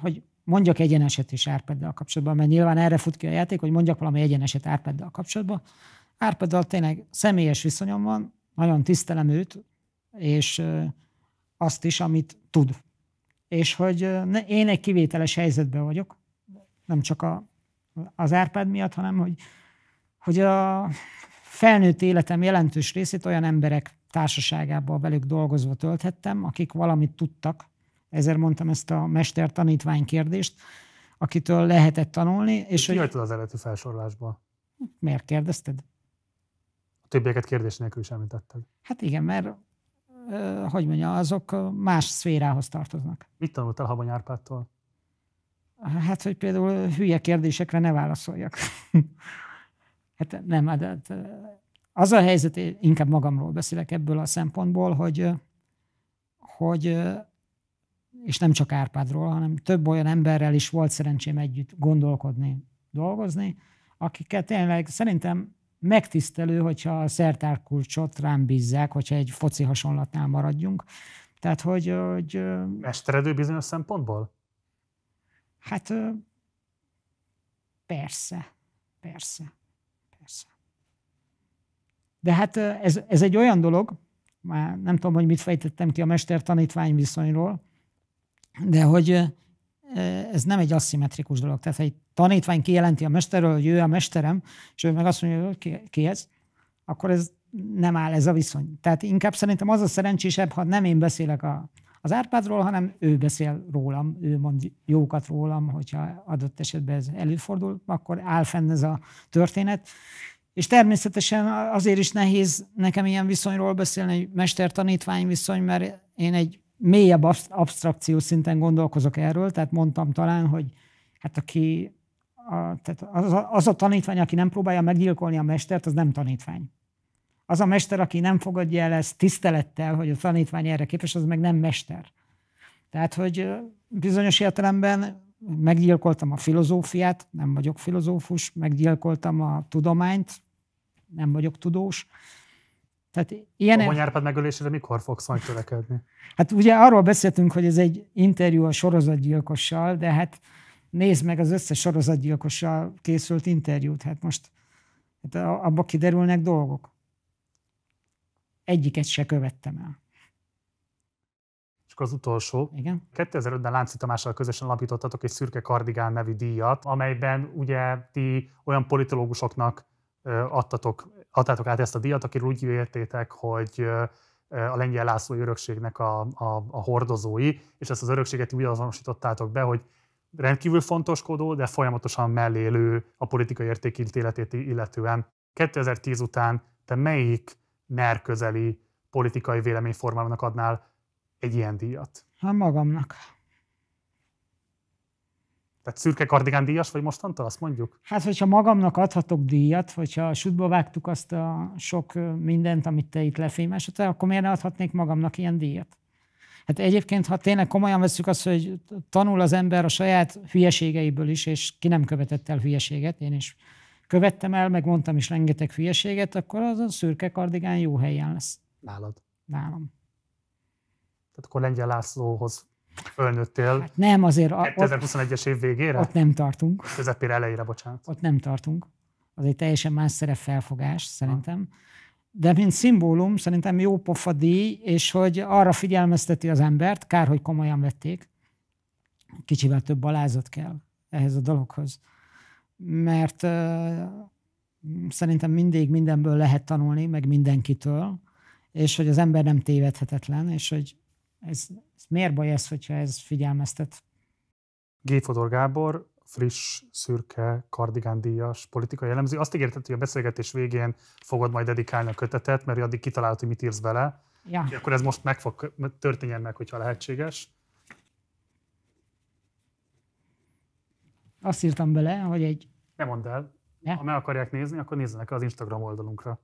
hogy mondjak egyeneset is Árpeddel kapcsolatban, mert nyilván erre fut ki a játék, hogy mondjak valami egyeneset Árpeddel kapcsolatban. Árpaddal tényleg személyes viszonyom van, nagyon tisztelem őt, és azt is, amit tud. És hogy én egy kivételes helyzetben vagyok, nem csak a, az Árpád miatt, hanem hogy, hogy a felnőtt életem jelentős részét olyan emberek társaságában velük dolgozva tölthettem, akik valamit tudtak. Ezért mondtam ezt a mester-tanítvány kérdést, akitől lehetett tanulni. És Ki hogy... az eredeti felsorolásba? Miért kérdezted? többieket kérdés nélkül is említetted. Hát igen, mert hogy mondja, azok más szférához tartoznak. Mit tanultál Habony Árpádtól? Hát, hogy például hülye kérdésekre ne válaszoljak. hát nem, de hát, hát, az a helyzet, inkább magamról beszélek ebből a szempontból, hogy, hogy és nem csak Árpádról, hanem több olyan emberrel is volt szerencsém együtt gondolkodni, dolgozni, akikkel tényleg szerintem megtisztelő, hogyha a szertárkulcsot rám bízzák, hogyha egy foci hasonlatnál maradjunk. Tehát, hogy... hogy Mesteredő bizonyos szempontból? Hát persze, persze, persze. De hát ez, ez egy olyan dolog, már nem tudom, hogy mit fejtettem ki a mester-tanítvány viszonyról, de hogy ez nem egy aszimmetrikus dolog. Tehát, ha egy tanítvány kijelenti a mesterről, hogy ő a mesterem, és ő meg azt mondja, hogy ki, ki ez, akkor ez nem áll ez a viszony. Tehát inkább szerintem az a szerencsésebb, ha nem én beszélek a, az Árpádról, hanem ő beszél rólam, ő mond jókat rólam, hogyha adott esetben ez előfordul, akkor áll fenn ez a történet. És természetesen azért is nehéz nekem ilyen viszonyról beszélni, egy mester-tanítvány viszony, mert én egy mélyebb abstrakció szinten gondolkozok erről, tehát mondtam talán, hogy hát aki a, tehát az, a, az a tanítvány, aki nem próbálja meggyilkolni a mestert, az nem tanítvány. Az a mester, aki nem fogadja el ezt tisztelettel, hogy a tanítvány erre képes, az meg nem mester. Tehát, hogy bizonyos értelemben meggyilkoltam a filozófiát, nem vagyok filozófus, meggyilkoltam a tudományt, nem vagyok tudós. Tehát ilyen... A Honyárpád megölésére mikor fogsz majd törekedni? Hát ugye arról beszéltünk, hogy ez egy interjú a sorozatgyilkossal, de hát nézd meg az összes sorozatgyilkossal készült interjút, hát most hát abba kiderülnek dolgok. Egyiket se követtem el. Csak az utolsó. Igen. 2005-ben Lánci Tamással közösen alapítottatok egy szürke kardigán nevű díjat, amelyben ugye ti olyan politológusoknak adtatok adtátok át ezt a díjat, akiről úgy értétek, hogy a lengyel László örökségnek a, a, a hordozói, és ezt az örökséget úgy azonosítottátok be, hogy rendkívül fontoskodó, de folyamatosan mellélő a politikai értékintéletét illetően. 2010 után te melyik NER közeli politikai véleményformának adnál egy ilyen díjat? Hát magamnak. Tehát szürke kardigán díjas vagy mostantól, azt mondjuk? Hát, hogyha magamnak adhatok díjat, hogyha a sütből vágtuk azt a sok mindent, amit te itt lefilmesítettél, akkor miért ne adhatnék magamnak ilyen díjat? Hát egyébként, ha tényleg komolyan veszük azt, hogy tanul az ember a saját hülyeségeiből is, és ki nem követett el hülyeséget, én is követtem el, meg mondtam is rengeteg hülyeséget, akkor az a szürke kardigán jó helyen lesz. Nálad? Nálam. Tehát akkor Lengyel Lászlóhoz Fölnőttél. Hát nem, azért... 2021-es év végére? Ott nem tartunk. Közepére elejére, bocsánat. Ott nem tartunk. Az egy teljesen más felfogás, szerintem. Ha. De mint szimbólum, szerintem jó pofa díj, és hogy arra figyelmezteti az embert, kár, hogy komolyan vették, kicsivel több alázat kell ehhez a dologhoz. Mert uh, szerintem mindig mindenből lehet tanulni, meg mindenkitől, és hogy az ember nem tévedhetetlen, és hogy ez miért baj ez, hogyha ez figyelmeztet? G. Fodor Gábor, friss, szürke, kardigán díjas politikai elemző. Azt ígérted, hogy a beszélgetés végén fogod majd dedikálni a kötetet, mert addig kitalálod, hogy mit írsz bele. Ja. És akkor ez most meg fog, történjen meg, hogyha lehetséges. Azt írtam bele, hogy egy... Nem mondd el. Ja. Ha meg akarják nézni, akkor nézzenek az Instagram oldalunkra.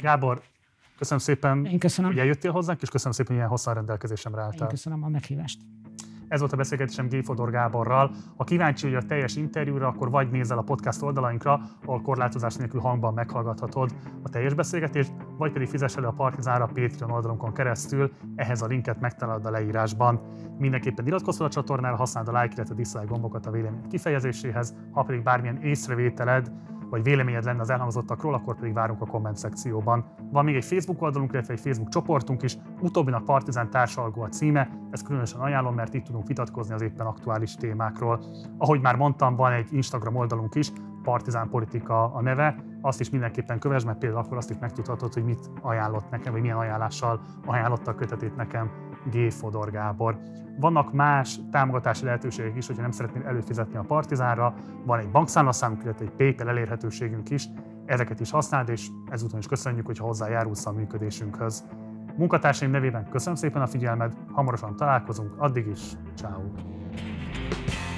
Gábor, köszönöm szépen, Én köszönöm. hogy eljöttél hozzánk, és köszönöm szépen, hogy ilyen hosszan rendelkezésemre álltál. Én köszönöm a meghívást. Ez volt a beszélgetésem G. Fodor Gáborral. Ha kíváncsi vagy a teljes interjúra, akkor vagy nézel a podcast oldalainkra, ahol korlátozás nélkül hangban meghallgathatod a teljes beszélgetést, vagy pedig fizess elő a Partizánra Patreon oldalunkon keresztül, ehhez a linket megtalálod a leírásban. Mindenképpen iratkozz fel a csatornára, használd a like, illetve a dislike gombokat a vélemény kifejezéséhez, ha pedig bármilyen észrevételed, vagy véleményed lenne az elhangzottakról, akkor pedig várunk a komment szekcióban. Van még egy Facebook oldalunk, illetve egy Facebook csoportunk is, utóbbinak Partizán társalgó a címe, ezt különösen ajánlom, mert itt tudunk vitatkozni az éppen aktuális témákról. Ahogy már mondtam, van egy Instagram oldalunk is, Partizán Politika a neve, azt is mindenképpen kövess, mert például akkor azt is megtudhatod, hogy mit ajánlott nekem, vagy milyen ajánlással ajánlotta a kötetét nekem G. Fodor Gábor. Vannak más támogatási lehetőségek is, hogyha nem szeretnél előfizetni a Partizánra, van egy bankszámlaszámunk, illetve egy PayPal elérhetőségünk is, ezeket is használd, és ezúton is köszönjük, hogy hozzájárulsz a működésünkhöz. Munkatársaim nevében köszönöm szépen a figyelmed, hamarosan találkozunk, addig is, ciao.